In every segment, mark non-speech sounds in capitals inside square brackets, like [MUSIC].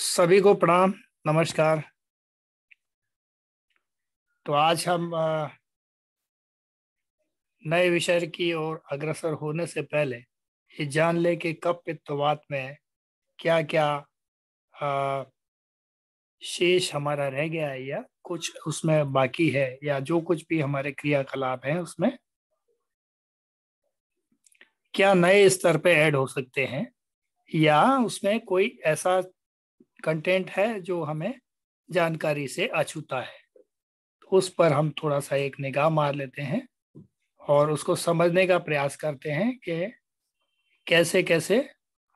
सभी को प्रणाम नमस्कार तो आज हम नए विषय की ओर अग्रसर होने से पहले ये जान ले कि कब पित्तवात में क्या क्या शेष हमारा रह गया है या कुछ उसमें बाकी है या जो कुछ भी हमारे क्रियाकलाप हैं उसमें क्या नए स्तर पे ऐड हो सकते हैं या उसमें कोई ऐसा कंटेंट है जो हमें जानकारी से अछूता है तो उस पर हम थोड़ा सा एक निगाह मार लेते हैं और उसको समझने का प्रयास करते हैं कि कैसे कैसे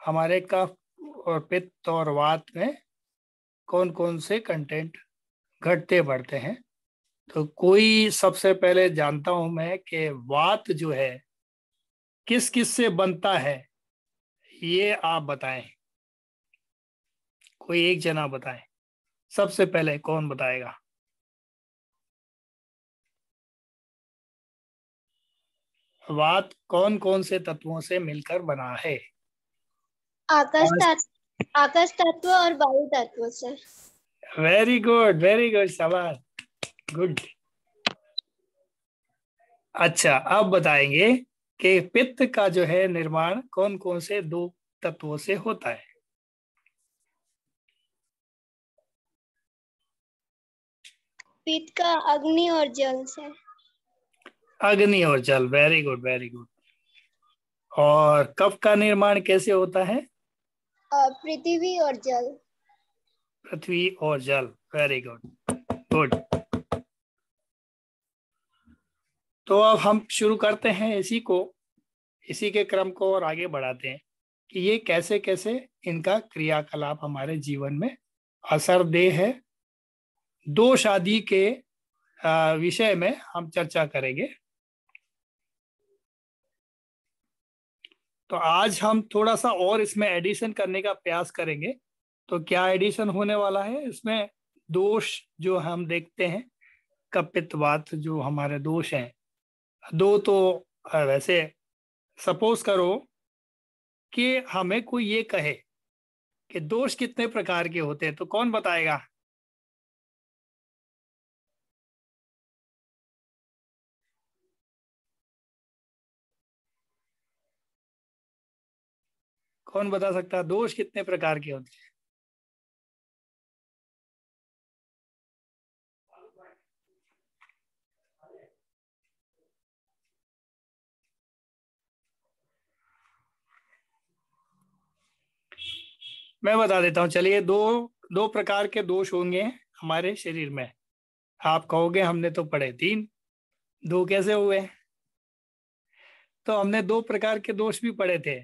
हमारे कफ और पित्त और वात में कौन कौन से कंटेंट घटते बढ़ते हैं तो कोई सबसे पहले जानता हूं मैं कि वात जो है किस किस से बनता है ये आप बताएं कोई एक जना बताए सबसे पहले कौन बताएगा वात कौन कौन से तत्वों से मिलकर बना है आकाश तत्व आकाश तत्व और वायु तत्व से वेरी गुड वेरी गुड सवाल गुड अच्छा अब बताएंगे कि पित्त का जो है निर्माण कौन कौन से दो तत्वों से होता है पीत का अग्नि और जल से अग्नि और जल वेरी गुड वेरी गुड और कफ का निर्माण कैसे होता है पृथ्वी और जल पृथ्वी और जल वेरी गुड गुड तो अब हम शुरू करते हैं इसी को इसी के क्रम को और आगे बढ़ाते हैं कि ये कैसे कैसे इनका क्रियाकलाप हमारे जीवन में असर देह है दो शादी के विषय में हम चर्चा करेंगे तो आज हम थोड़ा सा और इसमें एडिशन करने का प्रयास करेंगे तो क्या एडिशन होने वाला है इसमें दोष जो हम देखते हैं कपितवात जो हमारे दोष हैं दो तो वैसे सपोज करो कि हमें कोई ये कहे कि दोष कितने प्रकार के होते हैं तो कौन बताएगा कौन बता सकता दोष कितने प्रकार के होते हैं मैं बता देता हूं चलिए दो दो प्रकार के दोष होंगे हमारे शरीर में आप कहोगे हमने तो पढ़े तीन दो कैसे हुए तो हमने दो प्रकार के दोष भी पढ़े थे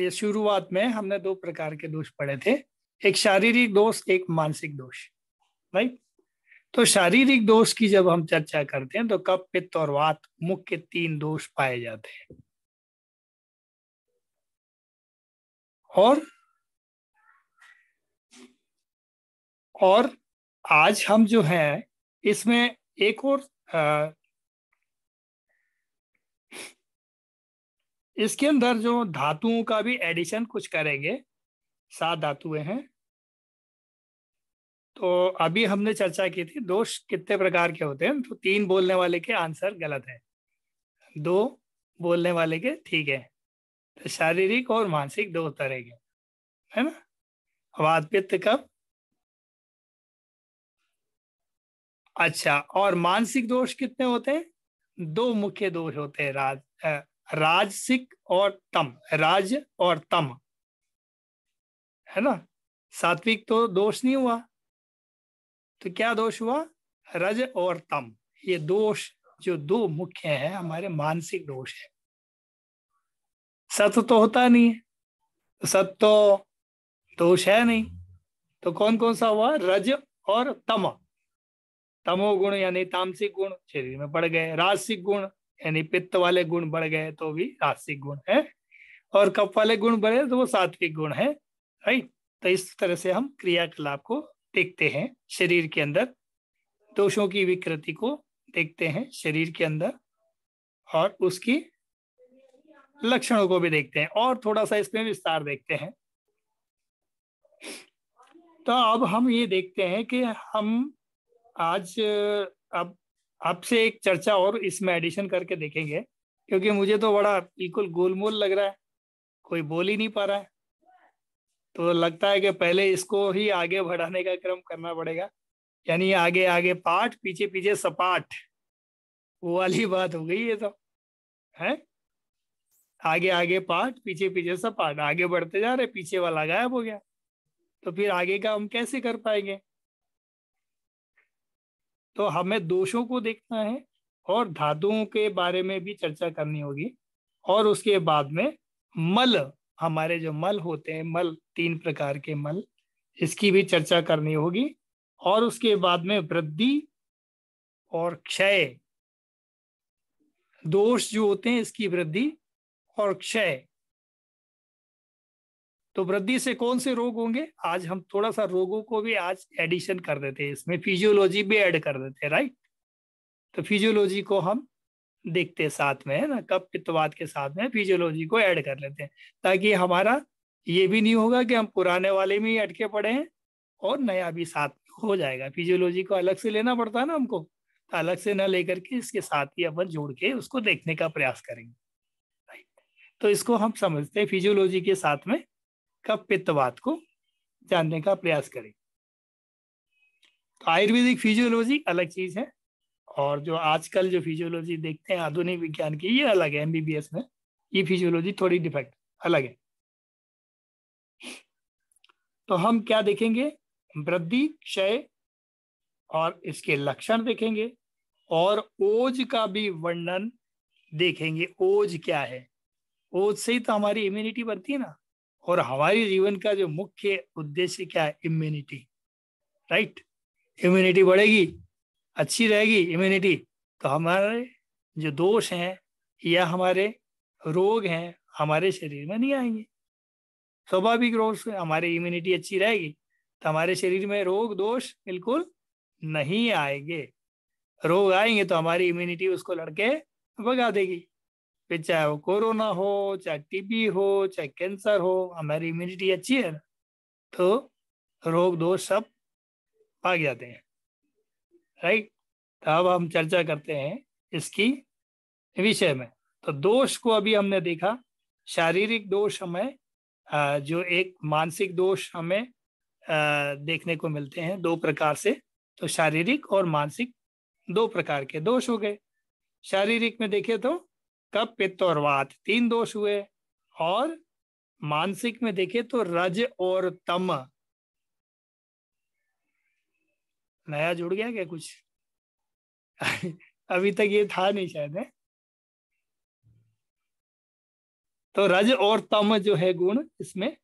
ये शुरुआत में हमने दो प्रकार के दोष पढ़े थे एक शारीरिक दोष एक मानसिक दोष राइट तो शारीरिक दोष की जब हम चर्चा करते हैं तो कप पित्त और वात मुख्य तीन दोष पाए जाते हैं और और आज हम जो हैं इसमें एक और इसके अंदर जो धातुओं का भी एडिशन कुछ करेंगे सात धातुए हैं तो अभी हमने चर्चा की थी दोष कितने प्रकार के होते हैं तो तीन बोलने वाले के आंसर गलत है दो बोलने वाले के ठीक है तो शारीरिक और मानसिक दो तरह के है ना वाद पित्त कब अच्छा और मानसिक दोष कितने होते हैं दो मुख्य दोष होते हैं राज राजसिक और तम राज और तम है ना सात्विक तो दोष नहीं हुआ तो क्या दोष हुआ रज और तम ये दोष जो दो मुख्य है हमारे मानसिक दोष है सत्य तो होता नहीं है सत तो दोष है नहीं तो कौन कौन सा हुआ रज और तम तमो गुण यानी तामसिक गुण शरीर में पड़ गए राजसिक गुण यानी पित्त वाले गुण बढ़ गए तो भी राशिक गुण है और कप वाले गुण बढ़े तो वो सात्विक गुण है राइट तो इस तरह से हम क्रियाकलाप को देखते हैं शरीर के अंदर दोषों की विकृति को देखते हैं शरीर के अंदर और उसकी लक्षणों को भी देखते हैं और थोड़ा सा इसमें विस्तार देखते हैं तो अब हम ये देखते हैं कि हम आज अब आपसे एक चर्चा और इसमें एडिशन करके देखेंगे क्योंकि मुझे तो बड़ा बिल्कुल गोलमोल लग रहा है कोई बोल ही नहीं पा रहा है तो लगता है कि पहले इसको ही आगे बढ़ाने का क्रम करना पड़ेगा यानी आगे आगे पाठ पीछे पीछे सपाट वो वाली [LAUGHS] बात हो गई ये तो है आगे आगे पाठ पीछे पीछे सपाट आगे बढ़ते जा रहे पीछे वाला गायब हो गया तो फिर आगे का हम कैसे कर पाएंगे तो हमें दोषों को देखना है और धातुओं के बारे में भी चर्चा करनी होगी और उसके बाद में मल हमारे जो मल होते हैं मल तीन प्रकार के मल इसकी भी चर्चा करनी होगी और उसके बाद में वृद्धि और क्षय दोष जो होते हैं इसकी वृद्धि और क्षय तो वृद्धि से कौन से रोग होंगे आज हम थोड़ा सा रोगों को भी आज एडिशन कर देते हैं इसमें फिजियोलॉजी भी ऐड कर देते हैं राइट तो फिजियोलॉजी को हम देखते हैं साथ में है ना कब पित्तवाद के साथ में फिजियोलॉजी को ऐड कर लेते हैं ताकि हमारा ये भी नहीं होगा कि हम पुराने वाले में ही अटके पड़े हैं और नया भी साथ हो जाएगा फिजियोलॉजी को अलग से लेना पड़ता है ना हमको तो अलग से ना लेकर के इसके साथ ही अपन जोड़ के उसको देखने का प्रयास करेंगे तो इसको हम समझते हैं फिजियोलॉजी के साथ में का पित्तवाद को जानने का प्रयास करें तो आयुर्वेदिक फिजियोलॉजी अलग चीज है और जो आजकल जो फिजियोलॉजी देखते हैं आधुनिक विज्ञान की ये अलग है एमबीबीएस में ये फिजियोलॉजी थोड़ी डिफेक्ट अलग है तो हम क्या देखेंगे वृद्धि क्षय और इसके लक्षण देखेंगे और ओज का भी वर्णन देखेंगे ओज क्या है ओज से ही तो हमारी इम्यूनिटी बढ़ती है ना और हमारे जीवन का जो मुख्य उद्देश्य क्या है इम्यूनिटी राइट इम्यूनिटी बढ़ेगी अच्छी रहेगी इम्यूनिटी तो हमारे जो दोष हैं या हमारे रोग हैं हमारे शरीर में नहीं आएंगे स्वाभाविक रोग से हमारी इम्यूनिटी अच्छी रहेगी तो हमारे शरीर में रोग दोष बिल्कुल नहीं आएंगे रोग आएंगे तो हमारी इम्यूनिटी उसको लड़के भगा देगी फिर चाहे वो कोरोना हो चाहे टीबी हो चाहे कैंसर हो हमारी इम्यूनिटी अच्छी है तो रोग दोष सब भाग जाते हैं राइट तो अब हम चर्चा करते हैं इसकी विषय में तो दोष को अभी हमने देखा शारीरिक दोष हमें जो एक मानसिक दोष हमें देखने को मिलते हैं दो प्रकार से तो शारीरिक और मानसिक दो प्रकार के दोष हो गए शारीरिक में देखे तो कप पित्त और वात तीन दोष हुए और मानसिक में देखे तो रज और तम नया जुड़ गया क्या कुछ अभी तक ये था नहीं शायद है तो रज और तम जो है गुण इसमें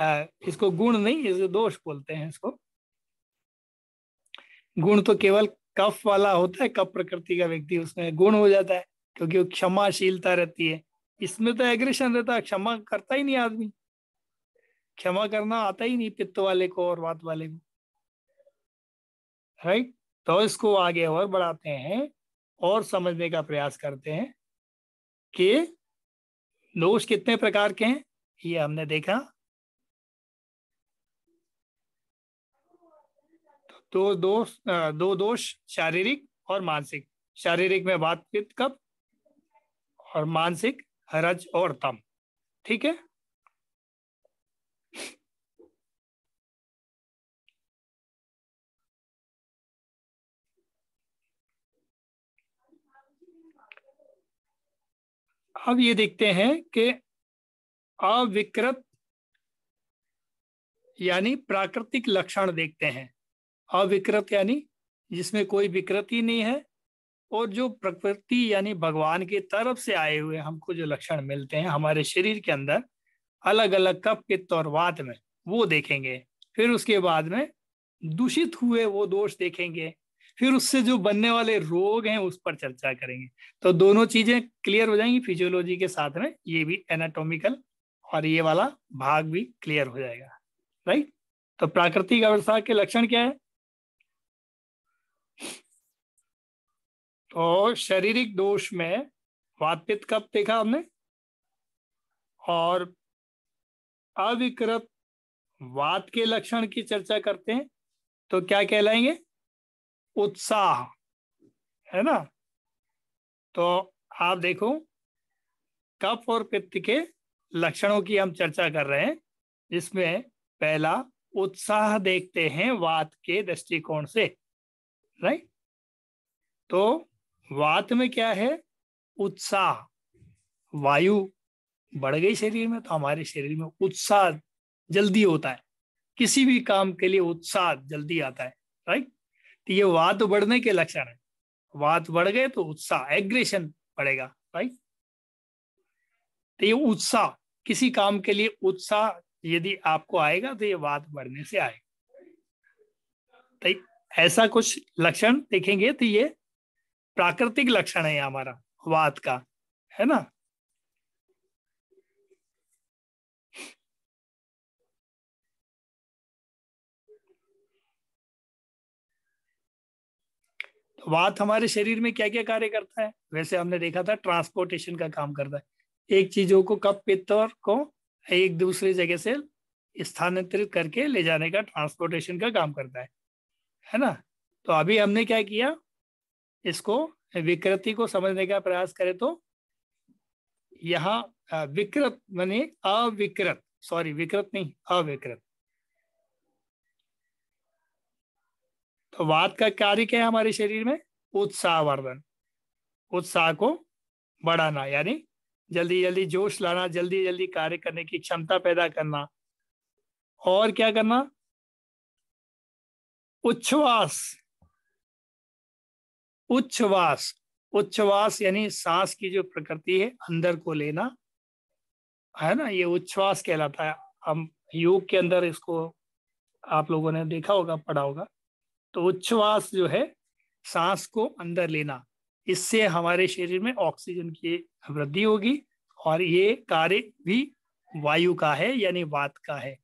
आ, इसको गुण नहीं इसको दोष बोलते हैं इसको गुण तो केवल कफ वाला होता है कफ प्रकृति का व्यक्ति उसमें गुण हो जाता है क्योंकि वो क्षमाशीलता रहती है इसमें तो एग्रेशन रहता है क्षमा करता ही नहीं आदमी क्षमा करना आता ही नहीं पित्त वाले को और बात वाले को राइट तो इसको आगे और बढ़ाते हैं और समझने का प्रयास करते हैं कि दोष कितने प्रकार के हैं ये हमने देखा तो दो दोष दो दोष शारीरिक और मानसिक शारीरिक में बात पित्त कब और मानसिक हरज और तम ठीक है अब ये देखते हैं कि अविकृत यानी प्राकृतिक लक्षण देखते हैं अविकृत यानी जिसमें कोई विकृति नहीं है और जो प्रकृति यानी भगवान की तरफ से आए हुए हमको जो लक्षण मिलते हैं हमारे शरीर के अंदर अलग अलग कप के वात में वो देखेंगे फिर उसके बाद में दूषित हुए वो दोष देखेंगे फिर उससे जो बनने वाले रोग हैं उस पर चर्चा करेंगे तो दोनों चीजें क्लियर हो जाएंगी फिजियोलॉजी के साथ में ये भी एनाटोमिकल और ये वाला भाग भी क्लियर हो जाएगा राइट तो प्राकृतिक अवस्था के लक्षण क्या है तो शारीरिक दोष में वातपित कप देखा हमने और अविकृत वात के लक्षण की चर्चा करते हैं तो क्या कहलाएंगे उत्साह है ना तो आप देखो कफ और पित्त के लक्षणों की हम चर्चा कर रहे हैं जिसमें पहला उत्साह देखते हैं वात के दृष्टिकोण से राइट तो वात में क्या है उत्साह वायु बढ़ गई शरीर में तो हमारे शरीर में उत्साह जल्दी होता है किसी भी काम के लिए उत्साह जल्दी आता है राइट तो ये वात बढ़ने के लक्षण है वात बढ़ गए तो उत्साह एग्रेशन बढ़ेगा राइट तो ये उत्साह किसी काम के लिए उत्साह यदि आपको आएगा तो ये वात बढ़ने से आएगा तो ऐसा कुछ लक्षण देखेंगे तो ये प्राकृतिक लक्षण है हमारा वात का है ना तो वात हमारे शरीर में क्या क्या कार्य करता है वैसे हमने देखा था ट्रांसपोर्टेशन का काम करता है एक चीजों को कप और को एक दूसरी जगह से स्थानांतरित करके ले जाने का ट्रांसपोर्टेशन का काम करता है है ना तो अभी हमने क्या किया इसको विकृति को समझने का प्रयास करें तो यहाँ विकृत मैंने अविकृत सॉरी विकृत नहीं अविकृत तो वाद का कार्य क्या है हमारे शरीर में उत्साहवर्धन उत्साह को बढ़ाना यानी जल्दी जल्दी जोश लाना जल्दी जल्दी कार्य करने की क्षमता पैदा करना और क्या करना उच्छ्वास उच्छ्वास उच्छ्वास यानी सांस की जो प्रकृति है अंदर को लेना है ना ये उच्छ्वास कहलाता है हम योग के अंदर इसको आप लोगों ने देखा होगा पढ़ा होगा तो उच्छ्वास जो है सांस को अंदर लेना इससे हमारे शरीर में ऑक्सीजन की वृद्धि होगी और ये कार्य भी वायु का है यानी वात का है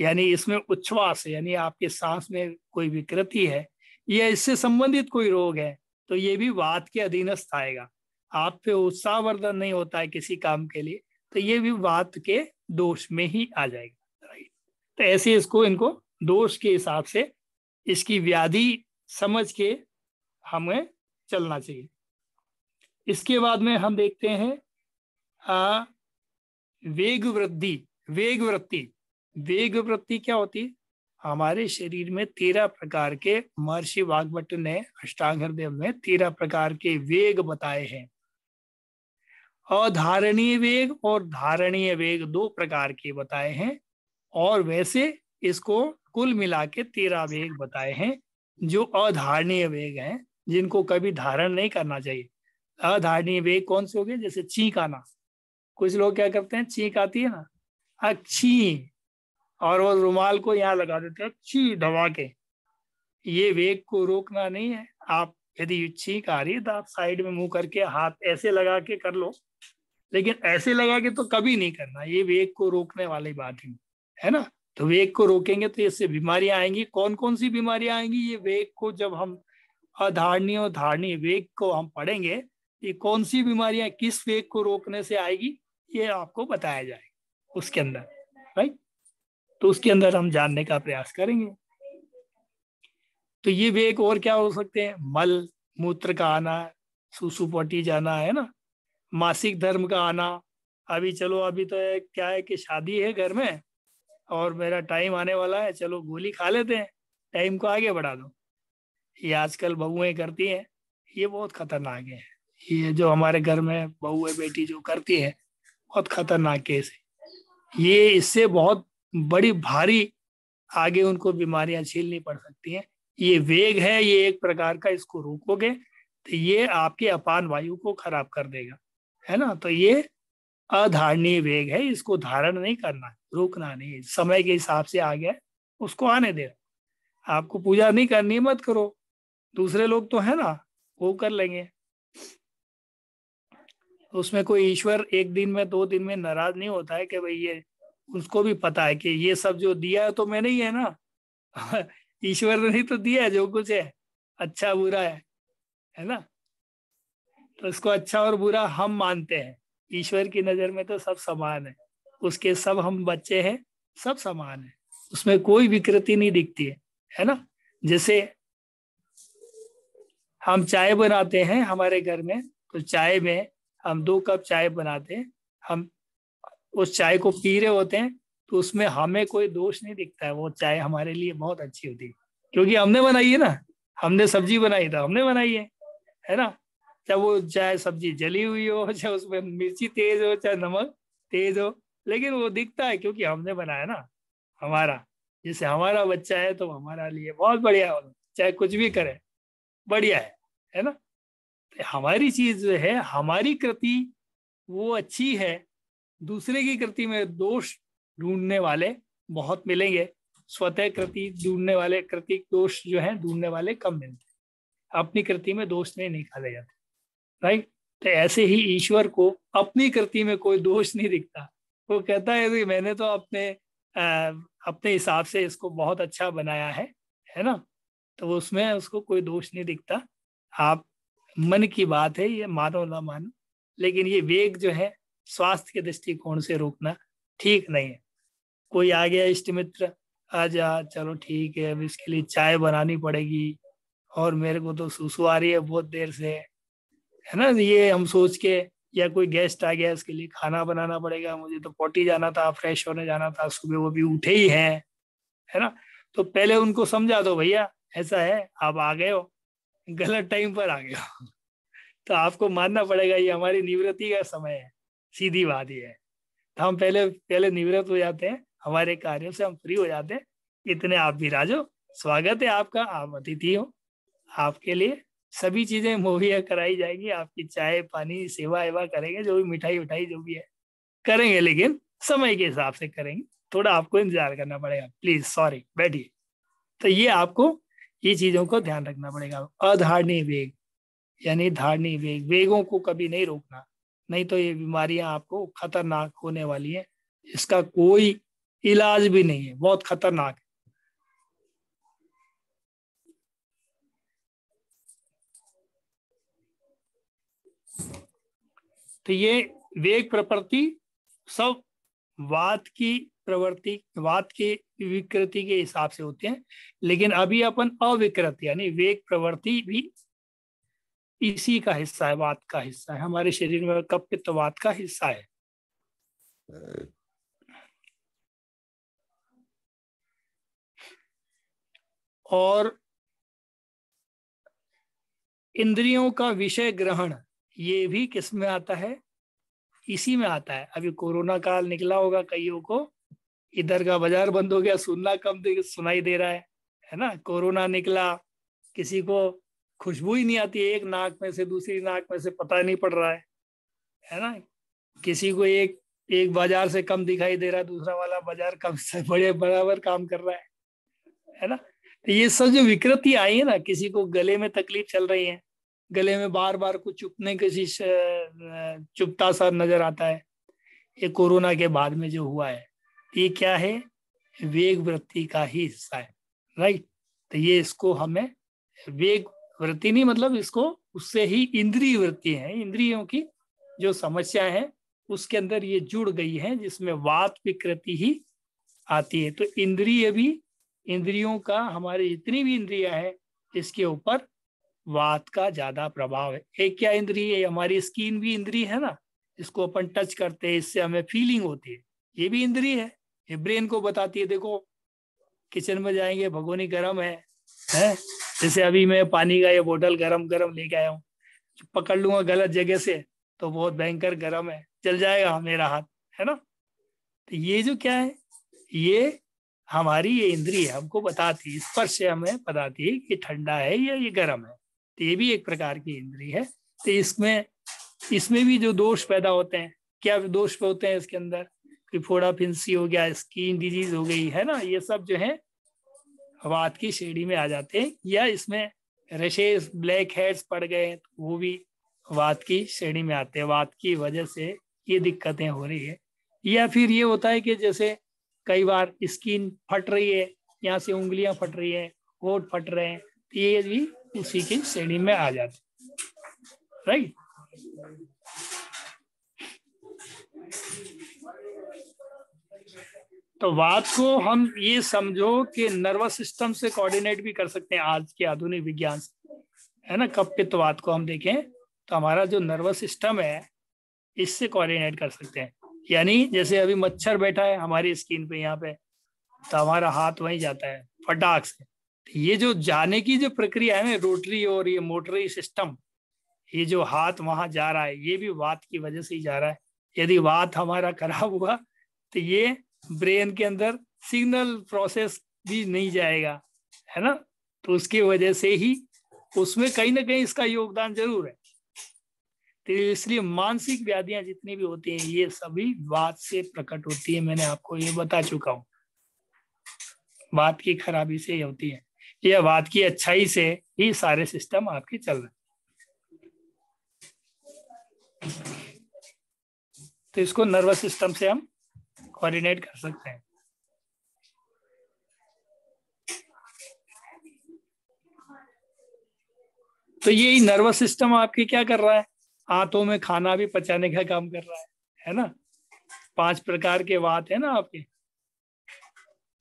यानी इसमें उच्छ्वास यानी आपके सांस में कोई विकृति है या इससे संबंधित कोई रोग है तो ये भी वाद के अधीनस्थ आएगा आप पे उत्साह वर्धन नहीं होता है किसी काम के लिए तो ये भी वाद के दोष में ही आ जाएगा राइट तो ऐसे इसको इनको दोष के हिसाब से इसकी व्याधि समझ के हमें चलना चाहिए इसके बाद में हम देखते हैं आ, वेग वृद्धि वेग वृत्ति वेग वृत्ति क्या होती है हमारे शरीर में तेरह प्रकार के महर्षि वाग्भट ने अष्टांग हृदय में तेरह प्रकार के वेग बताए हैं अधारणीय वेग और धारणीय वेग दो प्रकार के बताए हैं और वैसे इसको कुल मिला के तेरह वेग बताए हैं जो अधारणीय वेग हैं जिनको कभी धारण नहीं करना चाहिए अधारणीय वेग कौन से हो गए जैसे चीख आना कुछ लोग क्या करते हैं चीख आती है ना अक्षी और वो रुमाल को यहाँ लगा देते हैं छी दबा के ये वेग को रोकना नहीं है आप यदि छींक आ रही है तो आप साइड में मुंह करके हाथ ऐसे लगा के कर लो लेकिन ऐसे लगा के तो कभी नहीं करना ये वेग को रोकने वाली बात है है ना तो वेग को रोकेंगे तो इससे बीमारियां आएंगी कौन कौन सी बीमारियां आएंगी ये वेग को जब हम अधारणीय धारणी धारणीय वेग को हम पढ़ेंगे ये कौन सी बीमारियां किस वेग को रोकने से आएगी ये आपको बताया जाएगा उसके अंदर राइट तो उसके अंदर हम जानने का प्रयास करेंगे तो ये भी एक और क्या हो सकते हैं मल मूत्र का आना सुसुपटी जाना है ना मासिक धर्म का आना अभी चलो अभी तो है, क्या है कि शादी है घर में और मेरा टाइम आने वाला है चलो गोली खा लेते हैं टाइम को आगे बढ़ा दो ये आजकल बहुएं करती हैं ये बहुत खतरनाक है ये जो हमारे घर में बहुएं बेटी जो करती है बहुत खतरनाक केस है ये इससे बहुत बड़ी भारी आगे उनको बीमारियां झेलनी पड़ सकती हैं ये वेग है ये एक प्रकार का इसको रोकोगे तो ये आपके अपान वायु को खराब कर देगा है ना तो ये अधारणीय वेग है इसको धारण नहीं करना रोकना नहीं समय के हिसाब से आ गया उसको आने दे आपको पूजा नहीं करनी मत करो दूसरे लोग तो है ना वो कर लेंगे उसमें कोई ईश्वर एक दिन में दो दिन में नाराज नहीं होता है कि भाई ये उसको भी पता है कि ये सब जो दिया है तो मैंने ही है ना [LAUGHS] ईश्वर ने ही तो दिया है जो कुछ है अच्छा बुरा है है ना तो इसको अच्छा और बुरा हम मानते हैं ईश्वर की नजर में तो सब समान है उसके सब हम बच्चे हैं सब समान है उसमें कोई विकृति नहीं दिखती है है ना जैसे हम चाय बनाते हैं हमारे घर में तो चाय में हम दो कप चाय बनाते हैं हम उस चाय को पी रहे होते हैं तो उसमें हमें कोई दोष नहीं दिखता है वो चाय हमारे लिए बहुत अच्छी होती है क्योंकि हमने बनाई है ना हमने सब्जी बनाई था तो हमने बनाई है है ना चाहे वो चाहे सब्जी जली हुई हो चाहे उसमें मिर्ची तेज हो चाहे नमक तेज हो लेकिन वो दिखता है क्योंकि हमने बनाया ना हमारा जैसे हमारा बच्चा है तो हमारा लिए बहुत बढ़िया हो चाहे कुछ भी करे बढ़िया है है ना तो हमारी चीज जो है हमारी कृति वो अच्छी है दूसरे की कृति में दोष ढूंढने वाले बहुत मिलेंगे स्वतः कृति ढूंढने वाले कृतिक दोष जो है ढूंढने वाले कम मिलते अपनी कृति में दोष नहीं निकाले जाते राइट तो ऐसे ही ईश्वर को अपनी कृति में कोई दोष नहीं दिखता वो कहता है कि मैंने तो अपने आ, अपने हिसाब से इसको बहुत अच्छा बनाया है है ना तो उसमें उसको कोई दोष नहीं दिखता आप मन की बात है ये मानो ना मानो लेकिन ये वेग जो है स्वास्थ्य के दृष्टिकोण से रोकना ठीक नहीं है कोई आ गया इष्ट मित्र आ जा चलो ठीक है अब इसके लिए चाय बनानी पड़ेगी और मेरे को तो सुसु आ रही है बहुत देर से है ना ये हम सोच के या कोई गेस्ट आ गया इसके लिए खाना बनाना पड़ेगा मुझे तो पोटी जाना था फ्रेश होने जाना था सुबह वो भी उठे ही हैं है ना तो पहले उनको समझा दो भैया ऐसा है आप आ गए हो गलत टाइम पर आ गए हो [LAUGHS] तो आपको मानना पड़ेगा ये हमारी निवृत्ति का समय है सीधी बात यह है तो हम पहले पहले निवृत्त हो जाते हैं हमारे कार्यों से हम फ्री हो जाते हैं इतने आप भी राजो स्वागत है आपका आप अतिथि हो आपके लिए सभी चीजें मुहैया कराई जाएंगी आपकी चाय पानी सेवा एवा करेंगे जो भी मिठाई उठाई जो भी है करेंगे लेकिन समय के हिसाब से करेंगे थोड़ा आपको इंतजार करना पड़ेगा प्लीज सॉरी बैठिए तो ये आपको ये चीजों को ध्यान रखना पड़ेगा अधारणी वेग यानी धारणी वेग वेगों को कभी नहीं रोकना नहीं तो ये बीमारियां आपको खतरनाक होने वाली हैं इसका कोई इलाज भी नहीं है बहुत खतरनाक है तो ये वेग प्रवृत्ति सब वाद की प्रवृत्ति वाद के विकृति के हिसाब से होते हैं लेकिन अभी अपन अविकृत यानी वेग प्रवृत्ति भी इसी का हिस्सा है वात का हिस्सा है हमारे शरीर में कप पित्त तो वात का हिस्सा है और इंद्रियों का विषय ग्रहण ये भी किस में आता है इसी में आता है अभी कोरोना काल निकला होगा कईयों को इधर का बाजार बंद हो गया सुनना कम दे सुनाई दे रहा है है ना कोरोना निकला किसी को खुशबू ही नहीं आती एक नाक में से दूसरी नाक में से पता नहीं पड़ रहा है है ना किसी को एक एक बाजार से कम दिखाई दे रहा है दूसरा वाला बाजार कम से [LAUGHS] बड़े बराबर काम कर रहा है है ना तो ये सब जो विकृति आई है ना किसी को गले में तकलीफ चल रही है गले में बार बार कुछ चुपने किसी चुपता सा नजर आता है ये कोरोना के बाद में जो हुआ है ये क्या है वेग वृत्ति का ही हिस्सा है राइट तो ये इसको हमें वेग वृत्ति नहीं मतलब इसको उससे ही इंद्रिय वृत्ति है इंद्रियों की जो समस्या है उसके अंदर ये जुड़ गई है जिसमें वात विकृति ही आती है तो इंद्रिय भी इंद्रियों का हमारे जितनी भी इंद्रिया है इसके ऊपर वात का ज्यादा प्रभाव है एक क्या इंद्रिय है हमारी स्किन भी इंद्रिय है ना इसको अपन टच करते हैं इससे हमें फीलिंग होती है ये भी इंद्रिय है ये ब्रेन को बताती है देखो किचन में जाएंगे भगोनी गर्म है है जैसे अभी मैं पानी का ये बोतल गरम गरम लेके आया हूँ पकड़ लूंगा गलत जगह से तो बहुत भयंकर गर्म है चल जाएगा मेरा हाथ है ना तो ये जो क्या है ये हमारी ये इंद्रिय हमको बताती है स्पर्श हमें बताती है कि ठंडा है या ये गर्म है तो ये भी एक प्रकार की इंद्रिय है तो इसमें इसमें भी जो दोष पैदा होते हैं क्या दोष होते हैं इसके अंदर कि फोड़ा फिंसी हो गया स्किन डिजीज हो गई है ना ये सब जो है वाद की श्रेणी में आ जाते हैं या इसमें रेशेस ब्लैक हेड्स पड़ गए तो वो भी वाद की श्रेणी में आते हैं वाद की वजह से ये दिक्कतें हो रही है या फिर ये होता है कि जैसे कई बार स्किन फट रही है यहाँ से उंगलियां फट रही है होट फट रहे हैं तो ये भी उसी की श्रेणी में आ जाते राइट तो बात को हम ये समझो कि नर्वस सिस्टम से कोऑर्डिनेट भी कर सकते हैं आज के आधुनिक विज्ञान से है ना कपित्ववाद तो को हम देखें तो हमारा जो नर्वस सिस्टम है इससे कोऑर्डिनेट कर सकते हैं यानी जैसे अभी मच्छर बैठा है हमारी स्किन पे यहाँ पे तो हमारा हाथ वहीं जाता है फटाक से तो ये जो जाने की जो प्रक्रिया है ना रोटरी और ये मोटरी सिस्टम ये जो हाथ वहां जा रहा है ये भी वात की वजह से ही जा रहा है यदि वात हमारा खराब हुआ तो ये ब्रेन के अंदर सिग्नल प्रोसेस भी नहीं जाएगा है ना तो उसकी वजह से ही उसमें कहीं ना कहीं इसका योगदान जरूर है तो इसलिए मानसिक व्याधियां जितनी भी होती हैं ये सभी बात से प्रकट होती है मैंने आपको ये बता चुका हूं बात की खराबी से होती है या बात की अच्छाई से ही सारे सिस्टम आपके चल रहे तो इसको नर्वस सिस्टम से हम कोऑर्डिनेट कर सकते हैं तो ये नर्वस सिस्टम आपके क्या कर रहा है आंतों में खाना भी पचाने का काम कर रहा है है ना पांच प्रकार के वात है ना आपके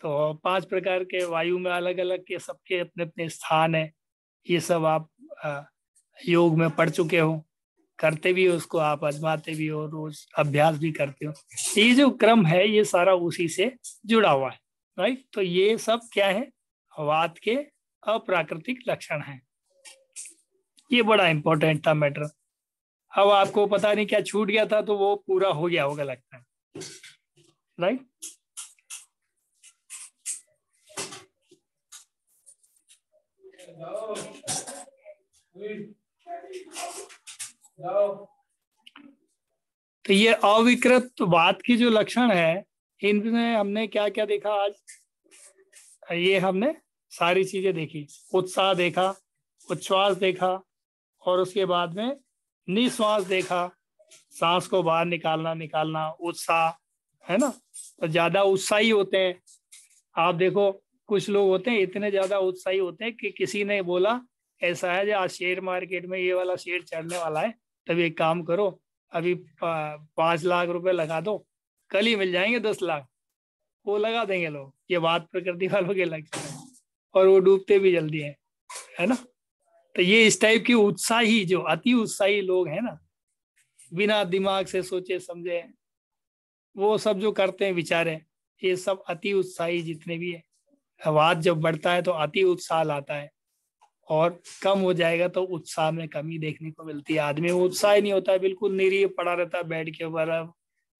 तो पांच प्रकार के वायु में अलग अलग के सबके अपने अपने स्थान है ये सब आप योग में पढ़ चुके हो करते भी हो उसको आप आजमाते भी हो रोज अभ्यास भी करते हो तो ये जो क्रम है ये सारा उसी से जुड़ा हुआ है राइट तो ये सब क्या है वात के अप्राकृतिक लक्षण है ये बड़ा इंपॉर्टेंट था मैटर अब आपको पता नहीं क्या छूट गया था तो वो पूरा हो गया होगा लगता है राइट Hello. तो ये अविकृत बात की जो लक्षण है इनमें हमने क्या क्या देखा आज ये हमने सारी चीजें देखी उत्साह देखा उच्छ्वास देखा और उसके बाद में निश्वास देखा सांस को बाहर निकालना निकालना उत्साह है ना तो ज्यादा उत्साही होते हैं आप देखो कुछ लोग होते हैं इतने ज्यादा उत्साही होते हैं कि किसी ने बोला ऐसा है जो आज शेयर मार्केट में ये वाला शेयर चढ़ने वाला है तभी एक काम करो अभी पांच लाख रुपए लगा दो कल ही मिल जाएंगे दस लाख वो लगा देंगे लोग ये बात प्रकृति वालों के लग और वो डूबते भी जल्दी है है ना तो ये इस टाइप की उत्साही जो अति उत्साही लोग हैं ना बिना दिमाग से सोचे समझे वो सब जो करते हैं विचारे ये सब अति उत्साही जितने भी है वाद जब बढ़ता है तो अति उत्साह आता है और कम हो जाएगा तो उत्साह में कमी देखने को मिलती है आदमी में उत्साह ही नहीं होता है बिल्कुल निरीह पड़ा रहता है बेड के ऊपर अब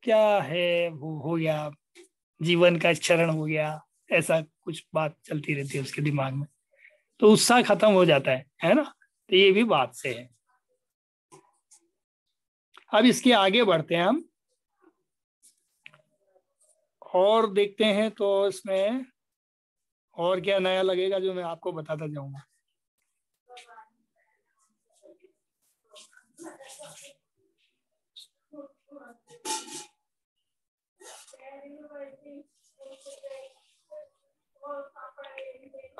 क्या है वो हो गया जीवन का चरण हो गया ऐसा कुछ बात चलती रहती है उसके दिमाग में तो उत्साह खत्म हो जाता है है ना तो ये भी बात से है अब इसके आगे बढ़ते हैं हम और देखते हैं तो इसमें और क्या नया लगेगा जो मैं आपको बताता जाऊंगा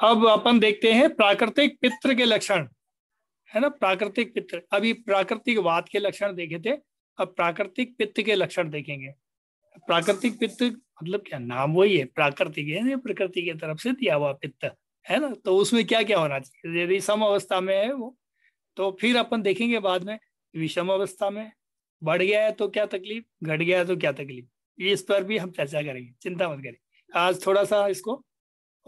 अब अपन देखते हैं प्राकृतिक पित्र के लक्षण है ना प्राकृतिक पित्र अभी प्राकृतिक वाद के लक्षण देखे थे अब प्राकृतिक पित्त के लक्षण देखेंगे प्राकृतिक पित्त मतलब क्या नाम वही है प्राकृतिक है ना प्रकृति की तरफ से दिया हुआ पित्त है ना तो उसमें क्या क्या होना चाहिए यदि सम अवस्था में है वो तो फिर अपन देखेंगे बाद में विषम अवस्था में बढ़ गया है तो क्या तकलीफ घट गया है तो क्या तकलीफ इस पर भी हम चर्चा करेंगे चिंता मत करें आज थोड़ा सा इसको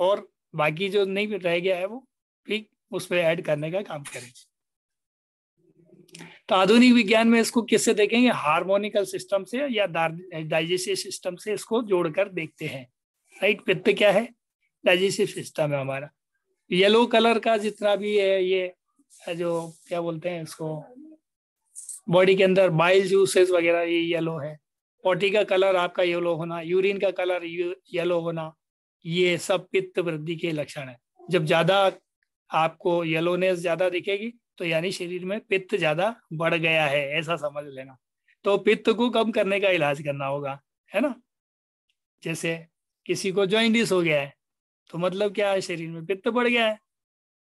और बाकी जो नहीं रह गया है वो ठीक उस पर ऐड करने का काम करें तो आधुनिक विज्ञान में इसको किससे देखेंगे हार्मोनिकल सिस्टम से या डाइजेस्टिव सिस्टम से इसको जोड़कर देखते हैं राइट पित्त क्या है डाइजेस्टिव सिस्टम है हमारा येलो कलर का जितना भी है ये जो क्या बोलते हैं इसको बॉडी के अंदर बाइल जूसेस वगैरह ये येलो है पॉटी का कलर आपका येलो होना यूरिन का कलर येलो होना ये सब पित्त वृद्धि के लक्षण है जब ज्यादा आपको येलोनेस ज्यादा दिखेगी तो यानी शरीर में पित्त ज्यादा बढ़ गया है ऐसा समझ लेना तो पित्त को कम करने का इलाज करना होगा है ना जैसे किसी को ज्वाइंडिस हो गया है तो मतलब क्या है शरीर में पित्त बढ़ गया है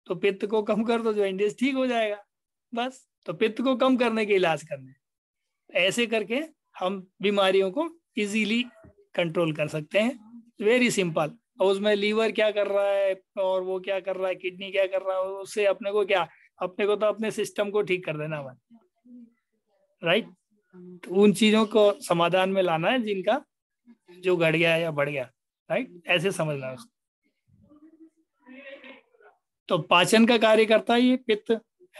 तो पित्त को कम कर दो ज्वाइंडिस ठीक हो जाएगा बस तो पित्त को कम करने के इलाज करने ऐसे करके हम बीमारियों को इजीली कंट्रोल कर सकते हैं वेरी सिंपल और उसमें लीवर क्या कर रहा है और वो क्या कर रहा है किडनी क्या कर रहा है उससे अपने को क्या अपने को तो अपने सिस्टम को ठीक कर देना है राइट तो उन चीजों को समाधान में लाना है जिनका जो घट गया या बढ़ गया राइट ऐसे समझना उसको तो पाचन का कार्य करता है ये पित्त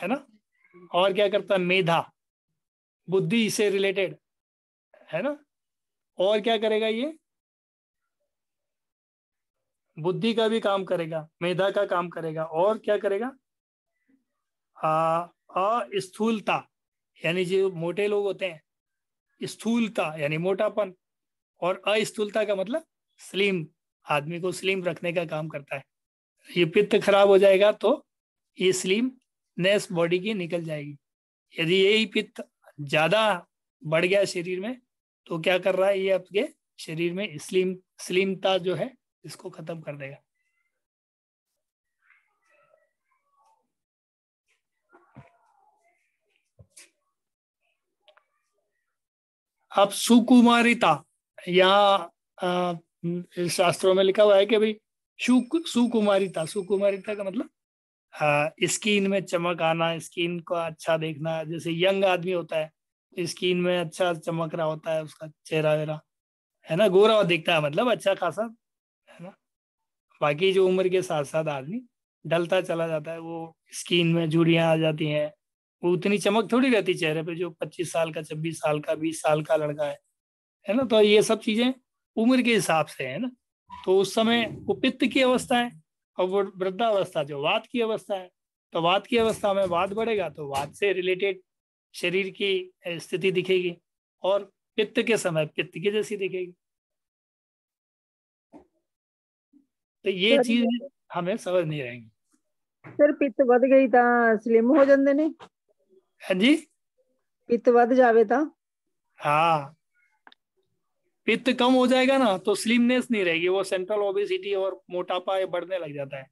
है ना और क्या करता है मेधा बुद्धि से रिलेटेड है ना और क्या करेगा ये बुद्धि का भी काम करेगा मेधा का काम करेगा और क्या करेगा अस्थूलता यानी जो मोटे लोग होते हैं स्थूलता यानी मोटापन और अस्थूलता का मतलब स्लिम आदमी को स्लिम रखने का काम करता है ये पित्त खराब हो जाएगा तो ये स्लिम नेस बॉडी की निकल जाएगी यदि यही पित्त ज़्यादा बढ़ गया शरीर में तो क्या कर रहा है ये आपके शरीर में स्लिम स्लिमता जो है इसको खत्म कर देगा अब सुकुमारिता यहाँ शास्त्रों में लिखा हुआ है कि भाई सुकुमारिता सुकुमारिता का मतलब स्किन में चमक आना स्किन को अच्छा देखना जैसे यंग आदमी होता है स्किन में अच्छा चमक रहा होता है उसका चेहरा वेरा है ना गोरा दिखता है मतलब अच्छा खासा बाकी जो उम्र के साथ साथ आदमी डलता चला जाता है वो स्किन में झुरियाँ आ जाती हैं वो उतनी चमक थोड़ी रहती चेहरे पे जो 25 साल का 26 साल का 20 साल का लड़का है है ना तो ये सब चीजें उम्र के हिसाब से है ना तो उस समय वो पित्त की अवस्था है और वो वृद्धावस्था जो वात की अवस्था है तो वात की अवस्था में वात बढ़ेगा तो वात से रिलेटेड शरीर की स्थिति दिखेगी और पित्त के समय पित्त की जैसी दिखेगी तो ये चीज हमें समझ नहीं सर पित्त बद गई था स्लिम हो जाते ने ਨੇ हाँ जी पित्त बद जावे था हाँ पित्त कम हो जाएगा ना तो स्लिमनेस नहीं रहेगी वो सेंट्रल ओबेसिटी और मोटापा ये बढ़ने लग जाता है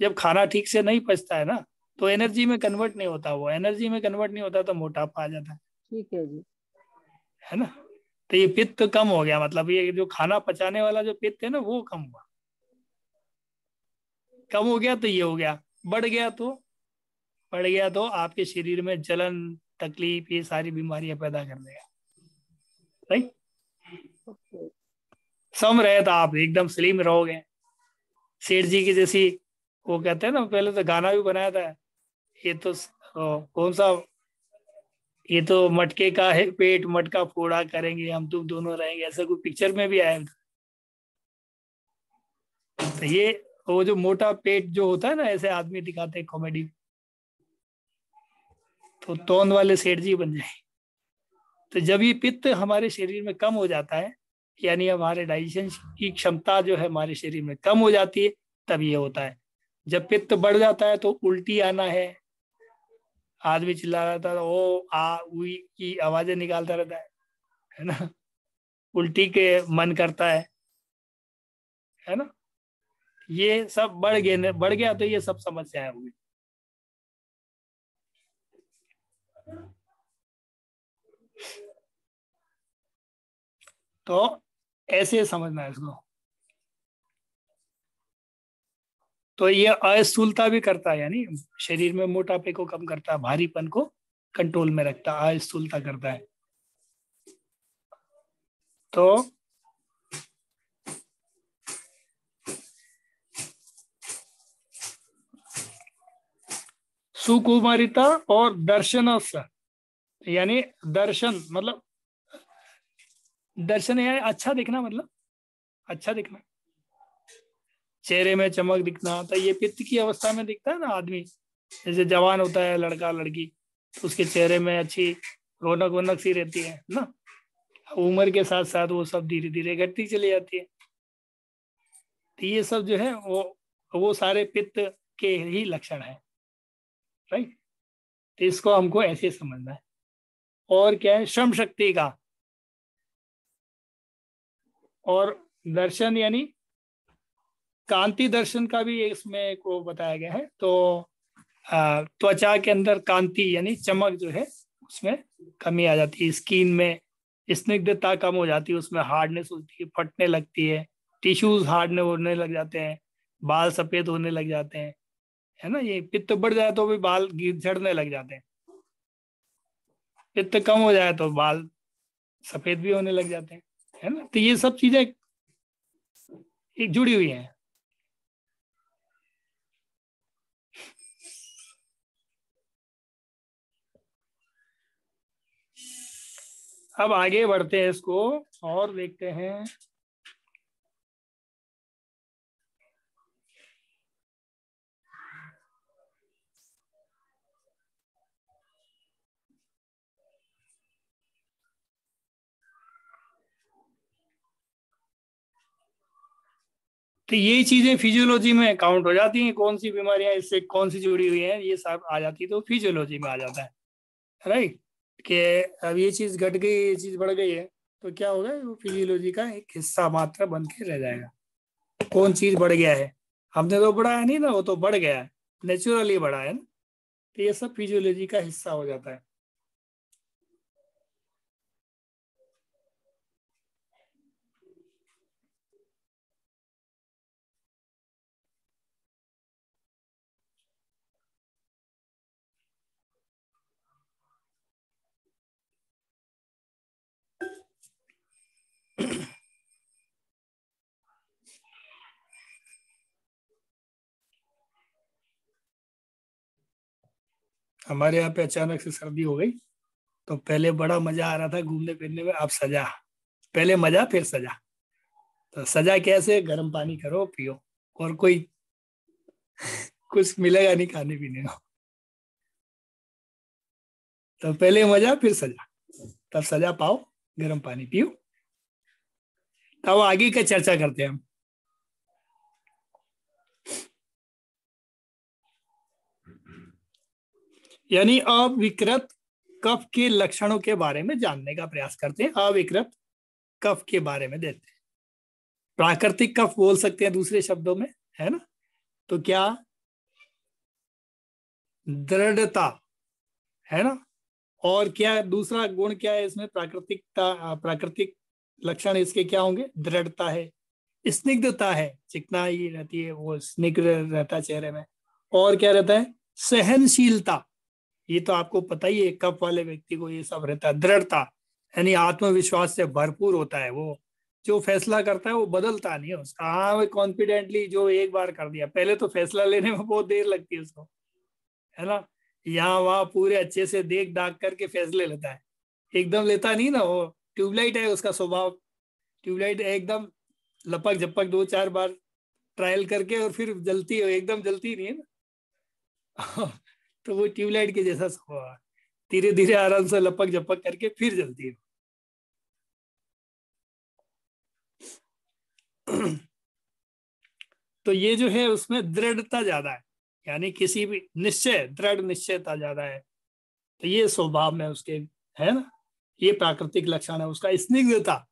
जब खाना ठीक से नहीं पचता है ना तो एनर्जी में कन्वर्ट नहीं होता वो एनर्जी में कन्वर्ट नहीं होता तो मोटापा आ जाता है ठीक है जी है ना तो ये पित्त कम हो गया मतलब ये जो खाना पचाने वाला जो पित्त है ना वो कम हुआ कम हो गया तो ये हो गया बढ़ गया तो बढ़ गया तो आपके शरीर में जलन तकलीफ ये सारी बीमारियां पैदा कर देगा राइट सम रहे तो आप एकदम स्लिम रहोगे सेठ जी की जैसी वो कहते हैं ना पहले तो गाना भी बनाया था ये तो कौन सा ये तो मटके का है पेट मटका फोड़ा करेंगे हम तुम दोनों रहेंगे ऐसा कोई पिक्चर में भी आया तो ये तो वो जो मोटा पेट जो होता है ना ऐसे आदमी दिखाते हैं कॉमेडी तो तोंद वाले सेठ जी बन जाए तो जब ये पित्त हमारे शरीर में कम हो जाता है यानी हमारे डाइजेशन की क्षमता जो है हमारे शरीर में कम हो जाती है तब ये होता है जब पित्त बढ़ जाता है तो उल्टी आना है आदमी चिल्ला रहा था ओ आ की आवाजें निकालता रहता है है ना उल्टी के मन करता है है ना ये सब बढ़ गए बढ़ गया तो ये सब समस्याएं होंगी तो ऐसे समझना है इसको तो ये अस्थूलता भी करता है यानी शरीर में मोटापे को कम करता है भारीपन को कंट्रोल में रखता है अस्थूलता करता है तो सुकुमारिता और दर्शन यानी दर्शन मतलब दर्शन यानी अच्छा दिखना मतलब अच्छा दिखना चेहरे में चमक दिखना तो ये पित्त की अवस्था में दिखता है ना आदमी जैसे जवान होता है लड़का लड़की तो उसके चेहरे में अच्छी रौनक वनक सी रहती है ना उम्र के साथ साथ वो सब धीरे धीरे घटती चली जाती है तो ये सब जो है वो वो सारे पित्त के ही लक्षण है राइट तो इसको हमको ऐसे समझना है और क्या है श्रम शक्ति का और दर्शन यानी कांति दर्शन का भी इसमें को बताया गया है तो त्वचा के अंदर कांति यानी चमक जो है उसमें कमी आ जाती है स्किन में स्निग्धता कम हो जाती है उसमें हार्डनेस होती है फटने लगती है टिश्यूज हार्डने होने लग जाते हैं बाल सफेद होने लग जाते हैं है ना ये पित्त तो बढ़ जाए तो भी बाल झड़ने लग जाते हैं पित्त कम हो जाए तो बाल सफेद भी होने लग जाते हैं है ना तो ये सब चीजें एक जुड़ी हुई हैं अब आगे बढ़ते हैं इसको और देखते हैं तो यही चीजें फिजियोलॉजी में काउंट हो जाती हैं कौन सी बीमारियां इससे कौन सी जुड़ी हुई हैं ये सब आ जाती है तो फिजियोलॉजी में आ जाता है राइट कि अब ये चीज घट गई ये चीज बढ़ गई है तो क्या होगा वो फिजियोलॉजी का एक हिस्सा मात्र बन के रह जाएगा कौन चीज बढ़ गया है हमने तो बढ़ाया नहीं ना वो तो बढ़ गया है नेचुरली बढ़ा है ना तो ये सब फिजियोलॉजी का हिस्सा हो जाता है हमारे यहाँ पे अचानक से सर्दी हो गई तो पहले बड़ा मजा आ रहा था घूमने फिरने में अब सजा पहले मजा फिर सजा तो सजा कैसे गर्म पानी करो पियो और कोई [LAUGHS] कुछ मिलेगा नहीं खाने पीने को तो पहले मजा फिर सजा तब सजा पाओ गर्म पानी पियो तब आगे का चर्चा करते हैं हम यानी अविकृत कफ के लक्षणों के बारे में जानने का प्रयास करते हैं अविकृत कफ के बारे में देते हैं प्राकृतिक कफ बोल सकते हैं दूसरे शब्दों में है ना तो क्या दृढ़ता है ना और क्या दूसरा गुण क्या है इसमें प्राकृतिकता प्राकृतिक लक्षण इसके क्या होंगे दृढ़ता है स्निग्धता है चिकनाई ही रहती है वो स्निग्ध रहता है चेहरे में और क्या रहता है सहनशीलता ये तो आपको पता ही है कप वाले व्यक्ति को ये सब रहता है दृढ़ता यानी आत्मविश्वास से भरपूर होता है वो जो फैसला करता है वो बदलता नहीं है उसका हाँ वो कॉन्फिडेंटली जो एक बार कर दिया पहले तो फैसला लेने में बहुत देर लगती है उसको है ना यहाँ वहाँ पूरे अच्छे से देख डाक करके फैसले लेता है एकदम लेता नहीं ना वो ट्यूबलाइट है उसका स्वभाव ट्यूबलाइट एकदम लपक झपक दो चार बार ट्रायल करके और फिर जलती है एकदम जलती नहीं है ना [LAUGHS] तो वो ट्यूबलाइट के जैसा हुआ धीरे धीरे आराम से लपक झपक करके फिर जलती है [CLEARS THROAT] तो ये जो है उसमें दृढ़ता ज्यादा है यानी किसी भी निश्चय दृढ़ निश्चयता ज्यादा है तो ये स्वभाव में उसके है ना ये प्राकृतिक लक्षण है उसका स्निग्धता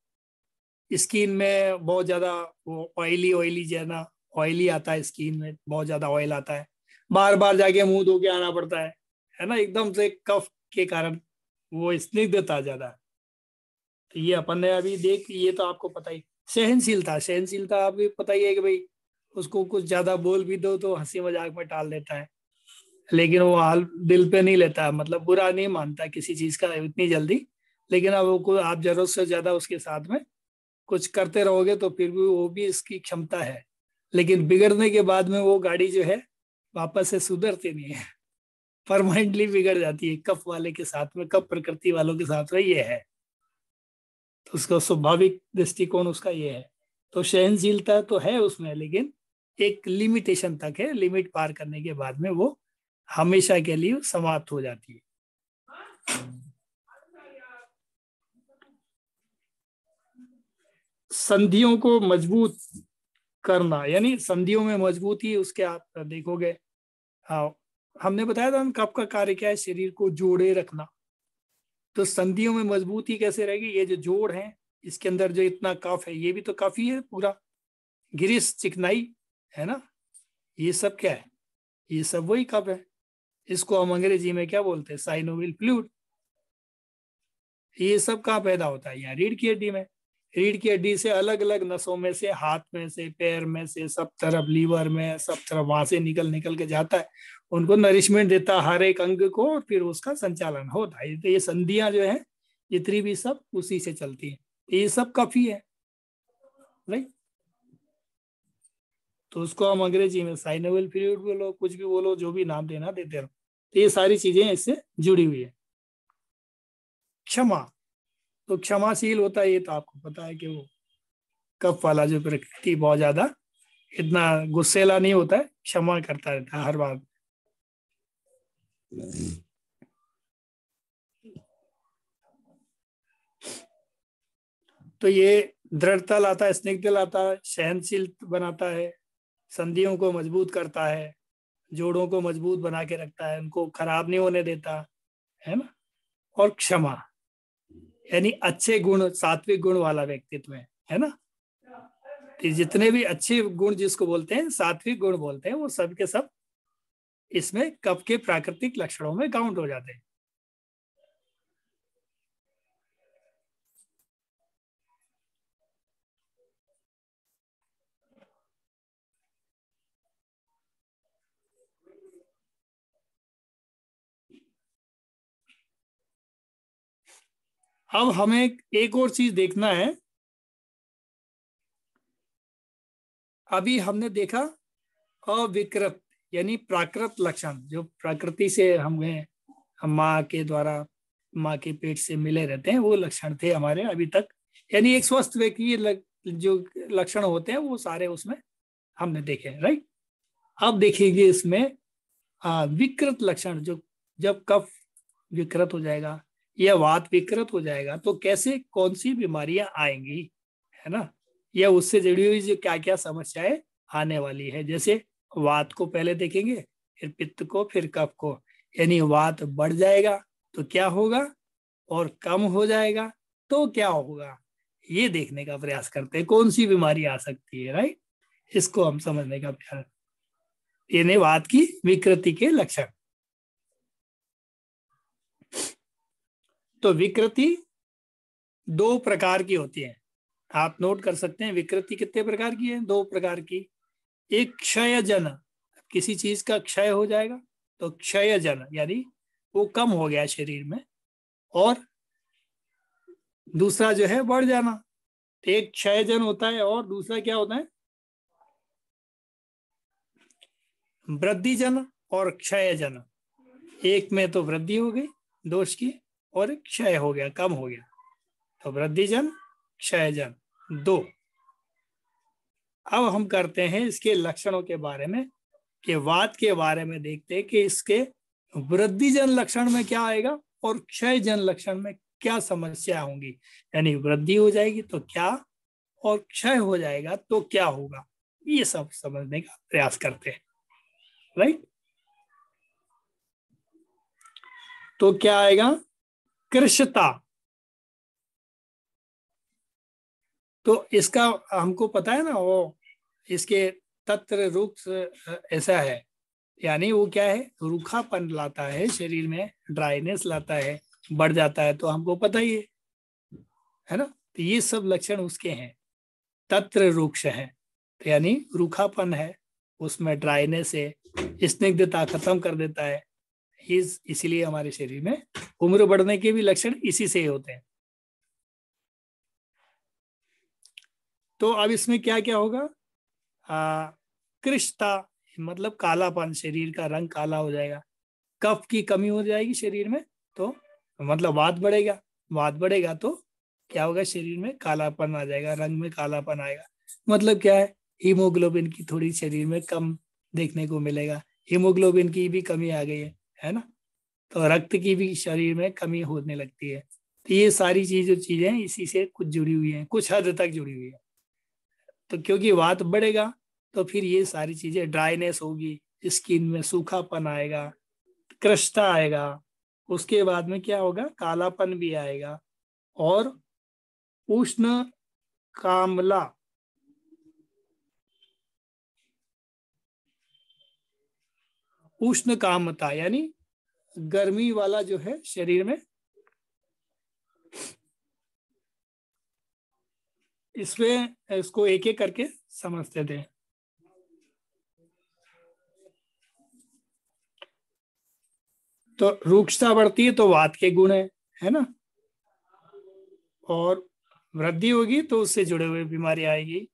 स्किन में बहुत ज्यादा वो ऑयली ऑयली जाना ऑयली आता है स्किन में बहुत ज्यादा ऑयल आता है बार बार जाके मुंह धो के आना पड़ता है है ना एकदम से कफ के कारण वो स्निग्धता ज्यादा तो ये अपन ने अभी देख ये तो आपको पता ही सहनशीलता सहनशीलता आपको पता ही है कि भाई उसको कुछ ज्यादा बोल भी दो तो हंसी मजाक में टाल देता है लेकिन वो हाल दिल पे नहीं लेता मतलब बुरा नहीं मानता किसी चीज का इतनी जल्दी लेकिन अब वो आप जरूरत से ज्यादा उसके साथ में कुछ करते रहोगे तो फिर भी वो भी इसकी क्षमता है लेकिन बिगड़ने के बाद में वो गाड़ी जो है वापस से सुधरते नहीं है परमानेंटली बिगड़ जाती है कफ वाले के साथ में कफ प्रकृति वालों के साथ में ये है तो उसका स्वाभाविक दृष्टिकोण उसका ये है तो सहनशीलता तो है उसमें लेकिन एक लिमिटेशन तक है लिमिट पार करने के बाद में वो हमेशा के लिए समाप्त हो जाती है संधियों को मजबूत करना यानी संधियों में मजबूती उसके आप देखोगे हाँ हमने बताया था कप का कार्य क्या है शरीर को जोड़े रखना तो संधियों में मजबूती कैसे रहेगी ये जो जोड़ है इसके अंदर जो इतना कफ है ये भी तो काफी है पूरा गिरिश चिकनाई है ना ये सब क्या है ये सब वही कप है इसको हम अंग्रेजी में क्या बोलते हैं साइनोविल फ्लूड ये सब कहा पैदा होता है यहाँ रीढ़ की हड्डी में रीढ़ की हड्डी से अलग अलग नसों में से हाथ में से पैर में से सब तरफ लीवर में सब तरफ वहां से निकल निकल के जाता है उनको नरिशमेंट देता हर एक अंग को और फिर उसका संचालन होता है तो ये संधियां जो है जितनी भी सब उसी से चलती है तो ये सब काफी है नहीं तो उसको हम अंग्रेजी में साइनोवेल पीरियड बोलो कुछ भी बोलो जो भी नाम देना देते रहो तो ये सारी चीजें इससे जुड़ी हुई है क्षमा तो क्षमाशील होता है ये तो आपको पता है कि वो कफ वाला जो प्रकृति बहुत ज्यादा इतना गुस्सेला नहीं होता है क्षमा करता रहता है हर बार तो ये दृढ़ता लाता है स्निग्ध लाता है सहनशील बनाता है संधियों को मजबूत करता है जोड़ों को मजबूत बना के रखता है उनको खराब नहीं होने देता है ना और क्षमा यानी अच्छे गुण सात्विक गुण वाला व्यक्तित्व है है ना जितने भी अच्छे गुण जिसको बोलते हैं सात्विक गुण बोलते हैं वो सब के सब इसमें कप के प्राकृतिक लक्षणों में काउंट हो जाते हैं अब हमें एक और चीज देखना है अभी हमने देखा अविकृत यानी प्राकृत लक्षण जो प्रकृति से हमें हम माँ के द्वारा माँ के पेट से मिले रहते हैं वो लक्षण थे हमारे अभी तक यानी एक स्वस्थ व्यक्ति जो लक्षण होते हैं वो सारे उसमें हमने देखे राइट अब देखेंगे इसमें विकृत लक्षण जो जब कफ विकृत हो जाएगा यह वात विकृत हो जाएगा तो कैसे कौन सी बीमारियां आएंगी है ना या उससे जुड़ी हुई जो क्या क्या समस्याएं आने वाली है जैसे वात को पहले देखेंगे फिर पित्त को फिर कफ को यानी वात बढ़ जाएगा तो क्या होगा और कम हो जाएगा तो क्या होगा ये देखने का प्रयास करते हैं कौन सी बीमारी आ सकती है राइट इसको हम समझने का प्रयास यानी वात की विकृति के लक्षण तो विकृति दो प्रकार की होती है आप नोट कर सकते हैं विकृति कितने प्रकार की है दो प्रकार की एक क्षयजन किसी चीज का क्षय हो जाएगा तो क्षयजन यानी वो कम हो गया शरीर में और दूसरा जो है बढ़ जाना तो एक क्षयजन होता है और दूसरा क्या होता है वृद्धिजन और क्षयजन एक में तो वृद्धि हो गई दोष की और क्षय हो गया कम हो गया तो वृद्धिजन जन दो अब हम करते हैं इसके लक्षणों के बारे में कि वाद के बारे में देखते हैं कि इसके वृद्धिजन लक्षण में क्या आएगा और क्षय जन लक्षण में क्या समस्या होंगी यानी वृद्धि हो जाएगी तो क्या और क्षय हो जाएगा तो क्या होगा ये सब समझने का प्रयास करते हैं राइट तो क्या आएगा कृषता तो इसका हमको पता है ना वो इसके तत्र रूप ऐसा है यानी वो क्या है रूखापन लाता है शरीर में ड्राइनेस लाता है बढ़ जाता है तो हमको पता ही है है ना तो ये सब लक्षण उसके हैं तत्र रूक्ष है तो यानी रूखापन है उसमें ड्राइनेस है स्निग्धता खत्म कर देता है इस इसीलिए हमारे शरीर में उम्र बढ़ने के भी लक्षण इसी से होते हैं तो अब इसमें क्या क्या होगा कृष्णता मतलब कालापन शरीर का रंग काला हो जाएगा कफ की कमी हो जाएगी शरीर में तो मतलब वाद बढ़ेगा वाद बढ़ेगा तो क्या होगा शरीर में कालापन आ जाएगा रंग में कालापन आएगा मतलब क्या है हीमोग्लोबिन की थोड़ी शरीर में कम देखने को मिलेगा हीमोग्लोबिन की भी कमी आ गई है है ना तो रक्त की भी शरीर में कमी होने लगती है तो ये सारी चीज जो चीजें इसी से कुछ जुड़ी हुई हैं कुछ हद तक जुड़ी हुई है तो क्योंकि वात बढ़ेगा तो फिर ये सारी चीजें ड्राइनेस होगी स्किन में सूखापन आएगा क्रष्टा आएगा उसके बाद में क्या होगा कालापन भी आएगा और उष्ण कामला उष्ण कामता यानी गर्मी वाला जो है शरीर में इसमें इसको एक एक करके समझते थे तो रूक्षता बढ़ती है तो वात के गुण है है ना और वृद्धि होगी तो उससे जुड़े हुए बीमारी आएगी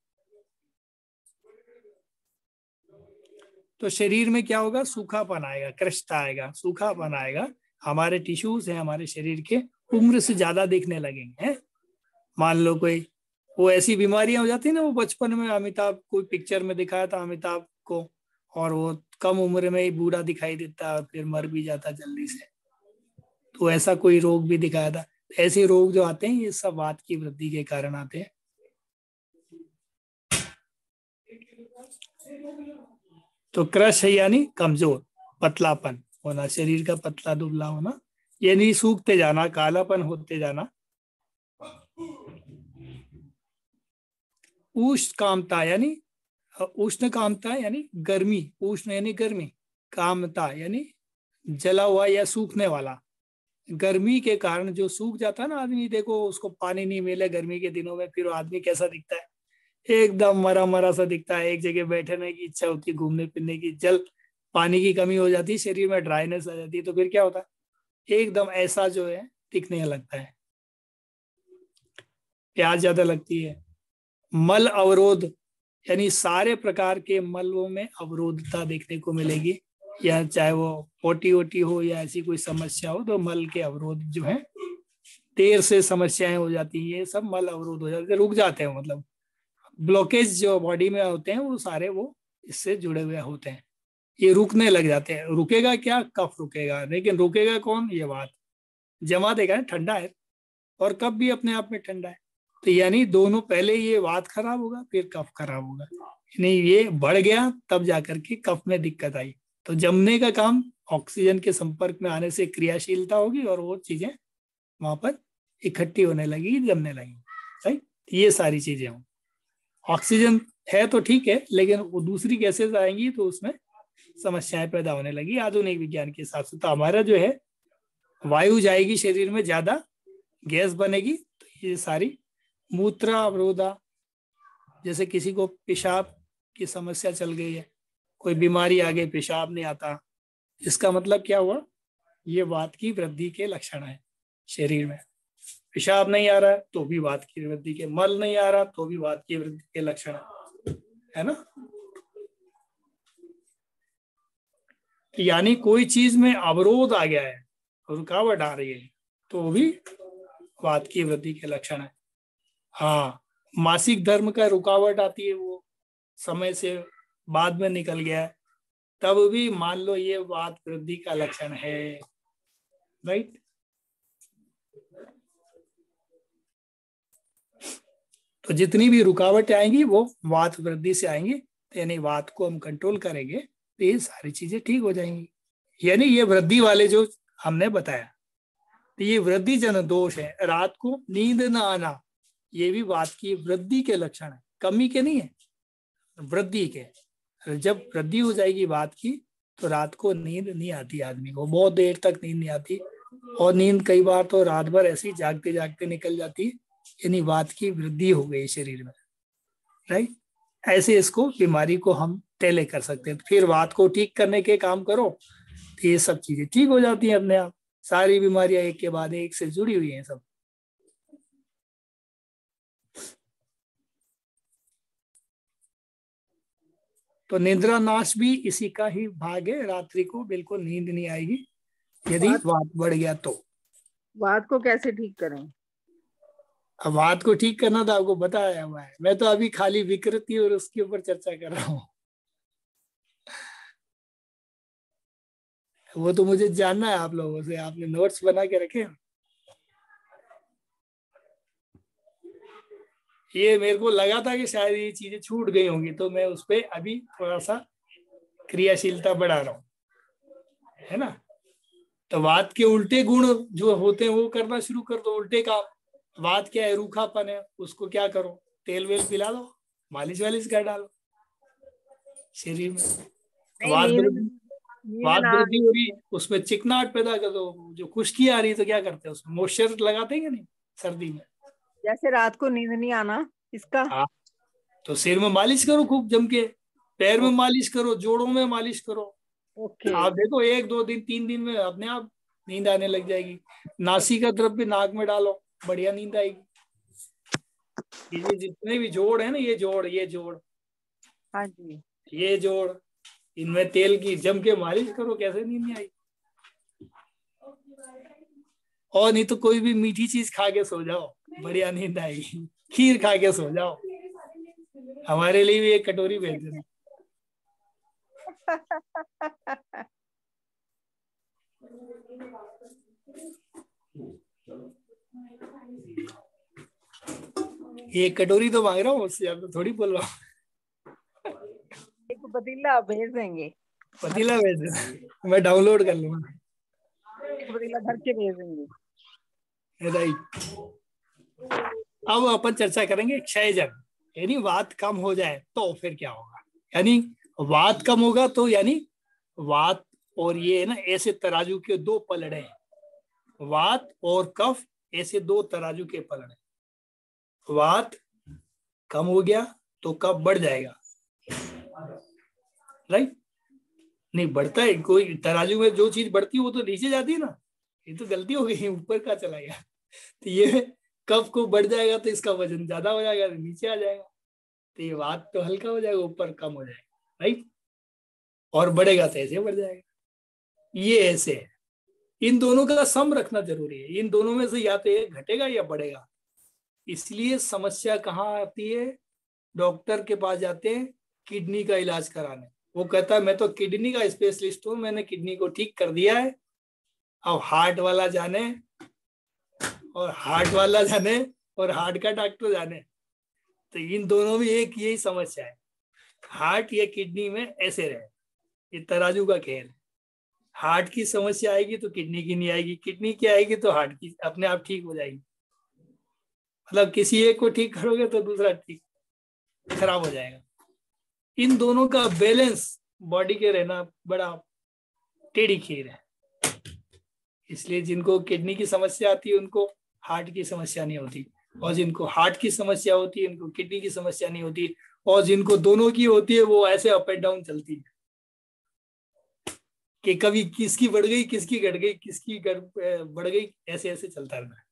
तो शरीर में क्या होगा सूखापन आएगा कृष्ट आएगा सूखापन आएगा हमारे टिश्यूज है हमारे शरीर के उम्र से ज्यादा देखने लगेंगे हैं मान लो कोई वो ऐसी बीमारियां हो जाती है ना वो बचपन में अमिताभ कोई पिक्चर में दिखाया था अमिताभ को और वो कम उम्र में ही बूढ़ा दिखाई देता और फिर मर भी जाता जल्दी से तो ऐसा कोई रोग भी दिखाया था ऐसे रोग जो आते हैं ये सब बात की वृद्धि के कारण आते हैं तो क्रश है यानी कमजोर पतलापन होना शरीर का पतला दुबला होना यानी सूखते जाना कालापन होते जाना उष्ण कामता यानी उष्ण कामता यानी गर्मी उष्ण यानी गर्मी कामता यानी जला हुआ या सूखने वाला गर्मी के कारण जो सूख जाता है ना आदमी देखो उसको पानी नहीं मिले गर्मी के दिनों में फिर आदमी कैसा दिखता है एकदम मरा मरा सा दिखता है एक जगह बैठने की इच्छा होती है घूमने फिरने की जल पानी की कमी हो जाती है शरीर में ड्राइनेस आ जाती है तो फिर क्या होता है एकदम ऐसा जो है दिखने लगता है प्याज ज्यादा लगती है मल अवरोध यानी सारे प्रकार के मलों में अवरोधता देखने को मिलेगी या चाहे वो ओटी ओटी हो या ऐसी कोई समस्या हो तो मल के अवरोध जो है देर से समस्याएं हो जाती है ये सब मल अवरोध हो जाते रुक जाते हैं मतलब ब्लॉकेज जो बॉडी में होते हैं वो सारे वो इससे जुड़े हुए होते हैं ये रुकने लग जाते हैं रुकेगा क्या कफ रुकेगा लेकिन रुकेगा कौन ये बात जमा देगा ठंडा है और कफ भी अपने आप में ठंडा है तो यानी दोनों पहले ये वात खराब होगा फिर कफ खराब होगा यानी ये बढ़ गया तब जाकर के कफ में दिक्कत आई तो जमने का काम ऑक्सीजन के संपर्क में आने से क्रियाशीलता होगी और वो चीजें वहां पर इकट्ठी होने लगी जमने लगी सही ये सारी चीजें हों ऑक्सीजन है तो ठीक है लेकिन वो दूसरी गैसेज आएंगी तो उसमें समस्याएं पैदा होने लगी आधुनिक विज्ञान के हिसाब से तो हमारा जो है वायु जाएगी शरीर में ज्यादा गैस बनेगी तो ये सारी मूत्र अवरोधा जैसे किसी को पेशाब की समस्या चल गई है कोई बीमारी आ गई पेशाब नहीं आता इसका मतलब क्या हुआ ये वात की वृद्धि के लक्षण है शरीर में पिशाब नहीं आ रहा है तो भी वात की वृद्धि के मल नहीं आ रहा तो भी वात की वृद्धि के लक्षण है है ना तो यानी कोई चीज में अवरोध आ गया है रुकावट आ रही है तो भी वात की वृद्धि के लक्षण है हाँ मासिक धर्म का रुकावट आती है वो समय से बाद में निकल गया है तब भी मान लो ये वात वृद्धि का लक्षण है राइट तो जितनी भी रुकावटें आएंगी वो वात वृद्धि से आएंगी यानी वात को हम कंट्रोल करेंगे तो ये सारी चीजें ठीक हो जाएंगी यानी ये वृद्धि वाले जो हमने बताया तो ये वृद्धि जन दोष है रात को नींद न आना ये भी वात की वृद्धि के लक्षण है कमी के नहीं है वृद्धि के जब वृद्धि हो जाएगी वात की तो रात को नींद नहीं आती आदमी को बहुत देर तक नींद नहीं आती और नींद कई बार तो रात भर ऐसी जागते जागते निकल जाती है यानी वात की वृद्धि हो गई शरीर में राइट ऐसे इसको बीमारी को हम टेले कर सकते हैं फिर वात को ठीक करने के काम करो तो ये सब चीजें ठीक हो जाती हैं अपने आप सारी बीमारियां एक के बाद एक से जुड़ी हुई हैं सब तो निद्रा नाश भी इसी का ही भाग है रात्रि को बिल्कुल नींद नहीं आएगी यदि वात बढ़ गया तो वात को कैसे ठीक करें अब बात को ठीक करना तो आपको बताया हुआ है मैं तो अभी खाली विकृति और उसके ऊपर चर्चा कर रहा हूं वो तो मुझे जानना है आप लोगों से आपने नोट्स बना के रखे ये मेरे को लगा था कि शायद ये चीजें छूट गई होंगी तो मैं उस पर अभी थोड़ा सा क्रियाशीलता बढ़ा रहा हूं है ना तो बात के उल्टे गुण जो होते हैं वो करना शुरू कर दो उल्टे काम बात क्या है रूखापन है उसको क्या करो तेल वेल पिला दो मालिश वालिश कर डालो शरीर में बात हो रही उसमें चिकनाहट पैदा कर दो जो खुश्की आ रही है तो क्या करते हैं उसमें मॉइस्चर लगाते हैं नहीं सर्दी में जैसे रात को नींद नहीं आना इसका आ, हाँ, तो सिर में मालिश करो खूब जम के पैर में मालिश करो जोड़ों में मालिश करो ओके तो आप देखो एक दो दिन तीन दिन में अपने आप नींद आने लग जाएगी नासी का द्रव्य नाक में डालो बढ़िया नींद आई ये जितने भी जोड़ है ना ये जोड़ ये जोड़ हाँ जी ये जोड़ इनमें तेल की जम के मालिश करो कैसे नींद आई और नहीं तो कोई भी मीठी चीज खा के सो जाओ बढ़िया नींद आएगी खीर खा के सो जाओ हमारे लिए भी एक कटोरी भेज देना [LAUGHS] ये कटोरी तो मांग रहा हूँ उससे अब थोड़ी बोल रहा हूँ एक पतीला भेज देंगे पतीला भेज देंगे मैं डाउनलोड कर लूंगा पतीला भर के भेज देंगे राइट तो अब अपन चर्चा करेंगे क्षय जब यानी वात कम हो जाए तो फिर क्या होगा यानी वात कम होगा तो यानी वात और ये है ना ऐसे तराजू के दो पलड़े वात और कफ ऐसे दो तराजू के फलन है वात कम हो गया तो कब बढ़ जाएगा राइट नहीं बढ़ता है कोई तराजू में जो चीज बढ़ती है वो तो नीचे जाती है ना ये तो गलती हो गई ऊपर का चला गया तो ये कब को बढ़ जाएगा तो इसका वजन ज्यादा हो जाएगा तो नीचे आ जाएगा तो ये वात तो हल्का हो जाएगा ऊपर कम हो जाएगा राइट और बढ़ेगा तो ऐसे बढ़ जाएगा ये ऐसे है इन दोनों का सम रखना जरूरी है इन दोनों में से या तो ये घटेगा या बढ़ेगा इसलिए समस्या कहाँ आती है डॉक्टर के पास जाते हैं किडनी का इलाज कराने वो कहता है मैं तो किडनी का स्पेशलिस्ट हूं मैंने किडनी को ठीक कर दिया है अब हार्ट वाला जाने और हार्ट वाला जाने और हार्ट का डॉक्टर जाने तो इन दोनों में एक यही समस्या है हार्ट या किडनी में ऐसे रहे ये तराजू का खेल है हार्ट की समस्या आएगी तो किडनी की नहीं आएगी किडनी की आएगी तो हार्ट की अपने आप ठीक हो जाएगी मतलब किसी एक को ठीक करोगे तो दूसरा ठीक खराब हो जाएगा इन दोनों का बैलेंस बॉडी के रहना बड़ा टेढ़ी खीर है इसलिए जिनको किडनी की समस्या आती है उनको हार्ट की समस्या नहीं होती और जिनको हार्ट की समस्या होती है उनको किडनी की समस्या नहीं होती और जिनको दोनों की होती है वो ऐसे अप एंड डाउन चलती है कि कभी किसकी बढ़ गई किसकी घट गई किसकी बढ़ गई ऐसे ऐसे चलता रहना है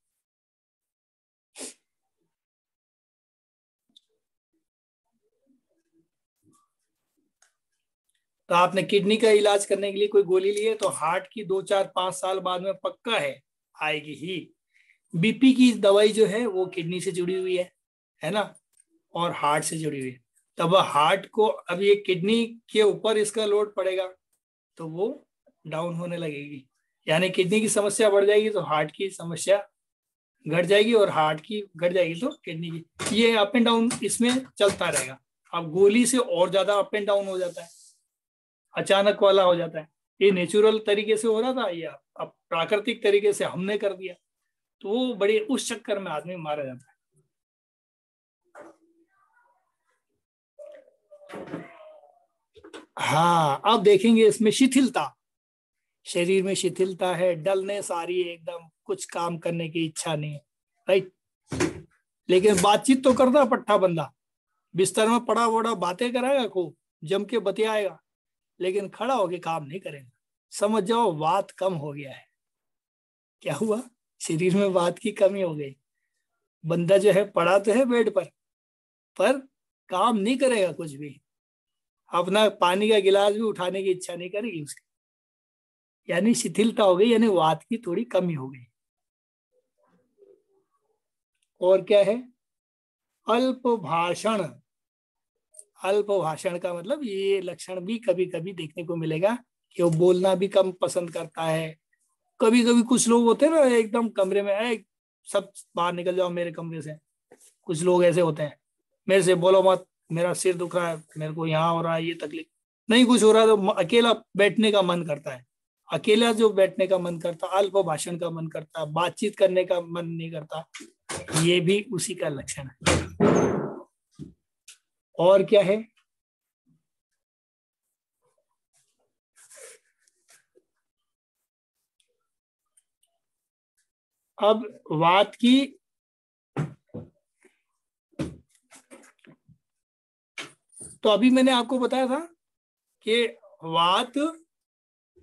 तो आपने किडनी का इलाज करने के लिए कोई गोली ली है तो हार्ट की दो चार पांच साल बाद में पक्का है आएगी ही बीपी की दवाई जो है वो किडनी से जुड़ी हुई है है ना और हार्ट से जुड़ी हुई है तब हार्ट को अब ये किडनी के ऊपर इसका लोड पड़ेगा तो वो डाउन होने लगेगी यानी किडनी की समस्या बढ़ जाएगी तो हार्ट की समस्या घट जाएगी और हार्ट की घट जाएगी तो किडनी की ये अप एंड डाउन इसमें चलता रहेगा अब गोली से और ज्यादा अप एंड डाउन हो जाता है अचानक वाला हो जाता है ये नेचुरल तरीके से हो रहा था या अब प्राकृतिक तरीके से हमने कर दिया तो वो बड़े उस चक्कर में आदमी मारा जाता है हाँ अब देखेंगे इसमें शिथिलता शरीर में शिथिलता है डलनेस आ रही है एकदम कुछ काम करने की इच्छा नहीं है राइट लेकिन बातचीत तो करता पट्टा बंदा बिस्तर में पड़ा वड़ा बातें कराएगा खूब जम के बतियाएगा लेकिन खड़ा होके काम नहीं करेगा समझ जाओ बात कम हो गया है क्या हुआ शरीर में बात की कमी हो गई बंदा जो है पड़ा तो है बेड पर पर काम नहीं करेगा कुछ भी अपना पानी का गिलास भी उठाने की इच्छा नहीं करेगी उसकी यानी शिथिलता हो गई यानी वात की थोड़ी कमी हो गई और क्या है अल्प भाषण अल्प भाषण का मतलब ये लक्षण भी कभी कभी देखने को मिलेगा कि वो बोलना भी कम पसंद करता है कभी कभी कुछ लोग होते हैं ना एकदम कमरे में है सब बाहर निकल जाओ मेरे कमरे से कुछ लोग ऐसे होते हैं मेरे से बोलो मत मेरा सिर दुख रहा है मेरे को यहाँ हो रहा है ये तकलीफ नहीं कुछ हो रहा तो अकेला बैठने का मन करता है अकेला जो बैठने का मन करता अल्प भाषण का मन करता बातचीत करने का मन नहीं करता ये भी उसी का लक्षण है और क्या है अब वात की तो अभी मैंने आपको बताया था कि वात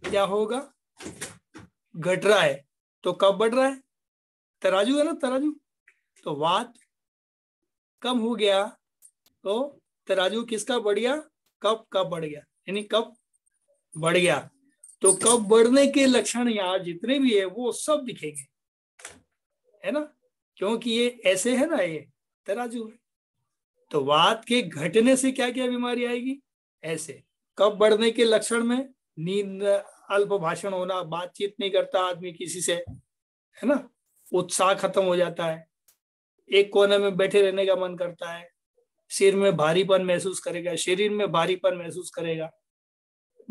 क्या होगा घट रहा है तो कब बढ़ रहा है तराजू है ना तराजू तो वात कम हो गया तो तराजू किसका बढ़ गया कब कब बढ़ गया यानी कब बढ़ गया तो कब बढ़ने के लक्षण यहाँ जितने भी है वो सब दिखेंगे है ना क्योंकि ये ऐसे है ना ये तराजू है तो वात के घटने से क्या क्या बीमारी आएगी ऐसे कब बढ़ने के लक्षण में नींद अल्प भाषण होना बातचीत नहीं करता आदमी किसी से है ना उत्साह खत्म हो जाता है एक कोने में बैठे रहने का मन करता है सिर में भारीपन महसूस करेगा शरीर में भारीपन महसूस करेगा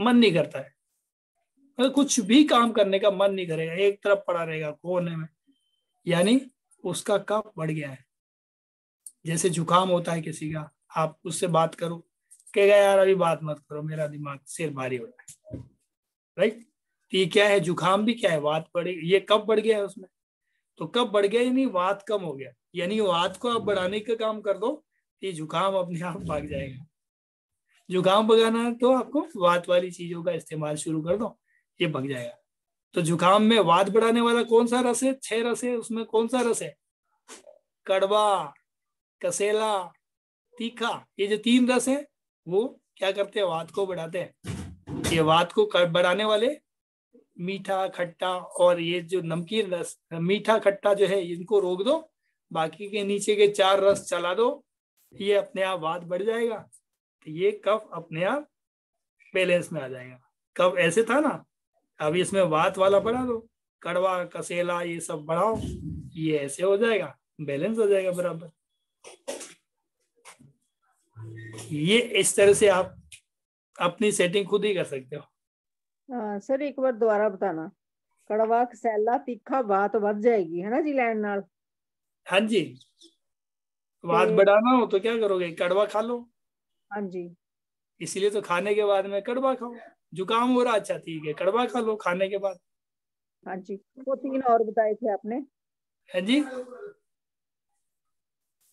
मन नहीं करता है मतलब कुछ भी काम करने का मन नहीं करेगा एक तरफ पड़ा रहेगा कोने में यानी उसका कप बढ़ गया है जैसे जुकाम होता है किसी का आप उससे बात करो कहेगा यार अभी बात मत करो मेरा दिमाग सिर भारी हो रहा है राइट तो ये क्या है जुकाम भी क्या है वात बढ़ी ये कब बढ़ गया है उसमें तो कब बढ़ गया यानी वात कम हो गया यानी वात को आप बढ़ाने का काम कर दो ये जुकाम अपने आप भाग जाएगा जुकाम भगाना है तो आपको वात वाली चीजों का इस्तेमाल शुरू कर दो ये भग जाएगा तो जुकाम में वात बढ़ाने वाला कौन सा रस है छह रस है उसमें कौन सा रस है कड़वा कसेला तीखा ये जो तीन रस है वो क्या करते हैं वात को बढ़ाते हैं ये वात को बढ़ाने वाले मीठा खट्टा और ये जो नमकीन रस मीठा खट्टा जो है इनको रोक दो बाकी के नीचे के चार रस चला दो ये अपने आप वात बढ़ जाएगा तो ये कफ अपने आप बैलेंस में आ जाएगा कफ ऐसे था ना अभी इसमें वात वाला बढ़ा दो कड़वा कसेला ये सब बढ़ाओ ये ऐसे हो जाएगा बैलेंस हो जाएगा बराबर ये इस तरह से आप अपनी सेटिंग खुद ही कर सकते हो आ, हाँ, सर एक बार दोबारा बताना कड़वा कसैला तीखा बात बढ़ जाएगी है ना जी लैंड नाल हाँ जी बात तो- बढ़ाना हो तो क्या करोगे कड़वा खा लो हाँ जी इसलिए तो खाने के बाद में कड़वा खाओ जुकाम हो रहा अच्छा ठीक है कड़वा खा लो खाने के बाद हाँ जी वो तीन और बताए थे आपने हाँ जी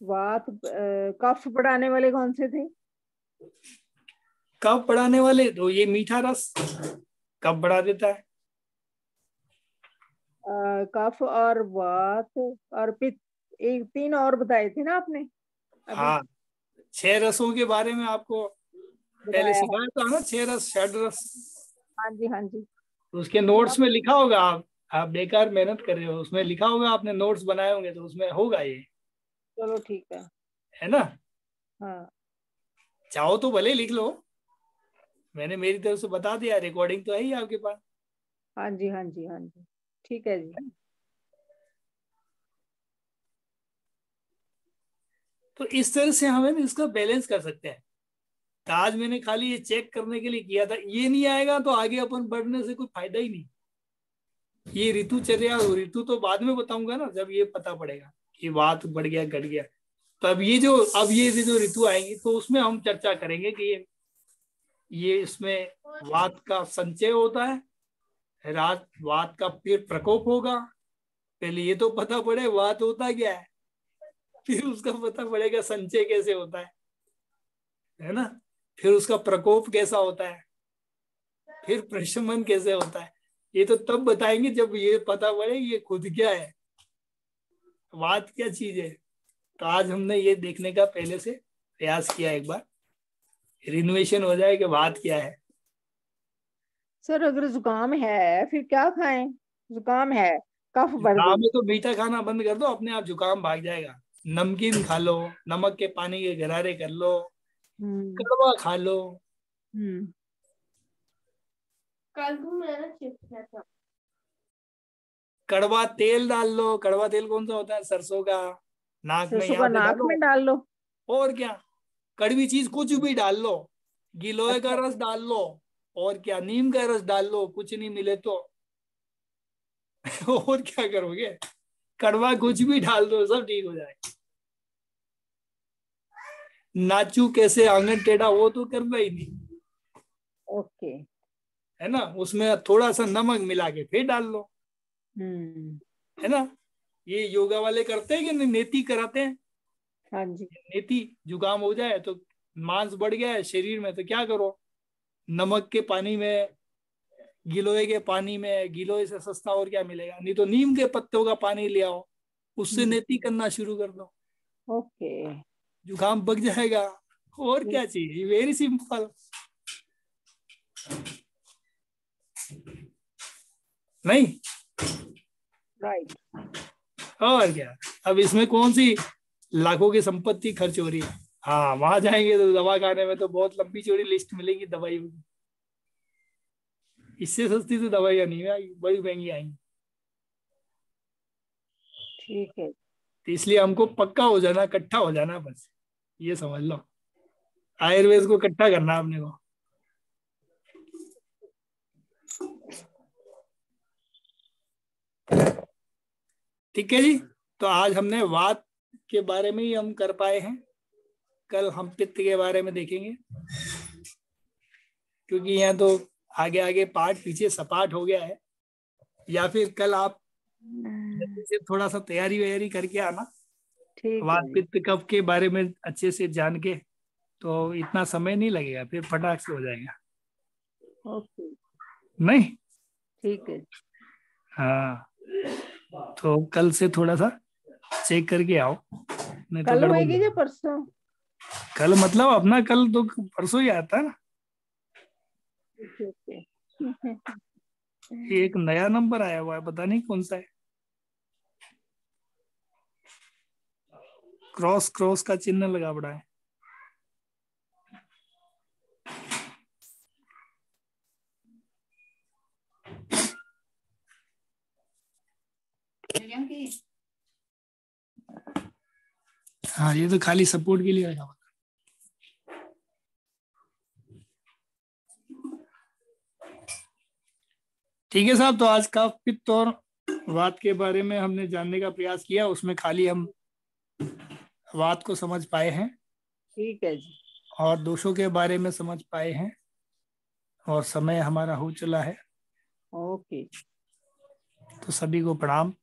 वात कफ बढ़ाने वाले कौन से थे कफ बढ़ाने वाले तो ये मीठा रस कफ बढ़ा देता है कफ और वात और पित्त एक तीन और बताए थे ना आपने हाँ छह रसों के बारे में आपको पहले सिखाया था ना छह रस षड रस हाँ जी हाँ जी तो उसके नोट्स में लिखा होगा आप आप बेकार मेहनत कर रहे हो उसमें लिखा होगा आपने नोट्स बनाए होंगे तो उसमें होगा ये चलो ठीक है है ना हाँ चाहो तो भले लिख लो मैंने मेरी तरफ से बता दिया रिकॉर्डिंग तो है ही आपके पास हाँ जी हाँ जी हाँ जी ठीक है जी तो इस तरह से हम इसका बैलेंस कर सकते हैं आज मैंने खाली ये चेक करने के लिए किया था ये नहीं आएगा तो आगे अपन बढ़ने से कोई फायदा ही नहीं ये ऋतु चर्या ऋतु तो बाद में बताऊंगा ना जब ये पता पड़ेगा ये बात बढ़ गया घट गया तो अब ये जो अब ये जो ऋतु आएंगी तो उसमें हम चर्चा करेंगे कि ये ये इसमें वात का संचय होता है रात वात का फिर प्रकोप होगा पहले ये तो पता पड़े वात होता क्या है फिर उसका पता पड़ेगा संचय कैसे होता है है ना फिर उसका प्रकोप कैसा होता है फिर प्रशमन कैसे होता है ये तो तब बताएंगे जब ये पता पड़े ये खुद क्या है बात क्या चीज है तो आज हमने ये देखने का पहले से प्रयास किया एक बार रिनोवेशन हो जाए कि बात क्या है सर अगर जुकाम है फिर क्या खाएं जुकाम है कफ जुकाम में तो मीठा खाना बंद कर दो अपने आप जुकाम भाग जाएगा नमकीन खा लो नमक के पानी के गरारे कर लो हम्म। कड़वा खा लो हम्म। कल तुम मैंने चिप्स कड़वा तेल डाल लो कड़वा तेल कौन सा होता है सरसों का नाक में नाक में डाल लो और क्या कड़वी चीज कुछ भी डाल लो गिलोय का अच्छा। रस डाल लो और क्या नीम का रस डाल लो कुछ नहीं मिले तो [LAUGHS] और क्या करोगे कड़वा कुछ भी डाल दो सब ठीक हो जाएगा नाचू कैसे आंगन टेढ़ा वो तो करना ही नहीं ओके है ना उसमें थोड़ा सा नमक मिला के फिर डाल लो हम्म। है ना ये योगा वाले करते हैं कि नेति कराते हैं हाँ जी नेति जुकाम हो जाए तो मांस बढ़ गया है शरीर में तो क्या करो नमक के पानी में गिलोए के पानी में गिलोए से सस्ता और क्या मिलेगा नहीं तो नीम के पत्तों का पानी ले आओ उससे हम्म। नेती करना शुरू कर दो ओके जुकाम बग जाएगा और क्या हम्म। चीज वेरी सिंपल नहीं राइट और क्या अब इसमें कौन सी लाखों की संपत्ति खर्च हो रही है हाँ वहां जाएंगे तो दवा खाने में तो बहुत लंबी चौड़ी लिस्ट मिलेगी दवाई इससे सस्ती तो दवाइयां नहीं आएगी बड़ी महंगी आएंगी ठीक है तो इसलिए हमको पक्का हो जाना इकट्ठा हो जाना बस ये समझ लो आयुर्वेद को इकट्ठा करना अपने को Thank you. ठीक है जी तो आज हमने वात के बारे में ही हम कर पाए हैं कल हम पित्त के बारे में देखेंगे क्योंकि यहाँ तो आगे आगे पाठ पीछे सपाट हो गया है या फिर कल आप से थोड़ा सा तैयारी वैयारी करके आना वात पित्त कब के बारे में अच्छे से जान के तो इतना समय नहीं लगेगा फिर फटाक से हो जाएगा ओके नहीं ठीक है हाँ तो कल से थोड़ा सा चेक करके आओ नहीं तो कल तो होएगी या परसों कल मतलब अपना कल तो परसों ही आता है ना [LAUGHS] एक नया नंबर आया हुआ है पता नहीं कौन सा है क्रॉस क्रॉस का चिन्ह लगा पड़ा है हाँ ये तो खाली सपोर्ट के लिए रखा ठीक है साहब तो आज का पित्त और वाद के बारे में हमने जानने का प्रयास किया उसमें खाली हम वाद को समझ पाए हैं ठीक है जी और दोषों के बारे में समझ पाए हैं और समय हमारा हो चला है ओके तो सभी को प्रणाम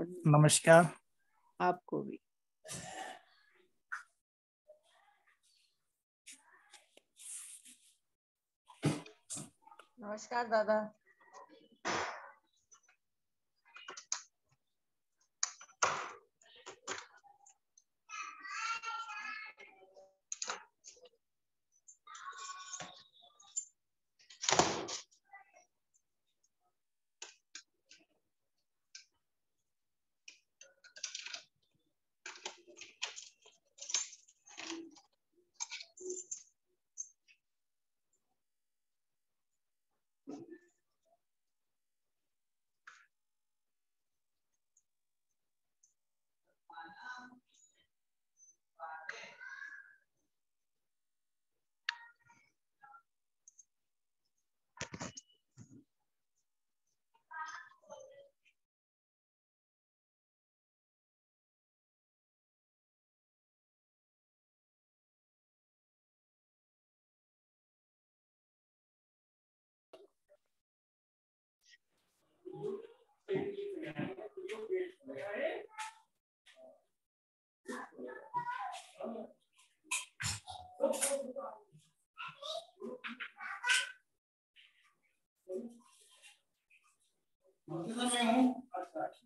नमस्कार आपको भी नमस्कार दादा मैं हूँ अच्छा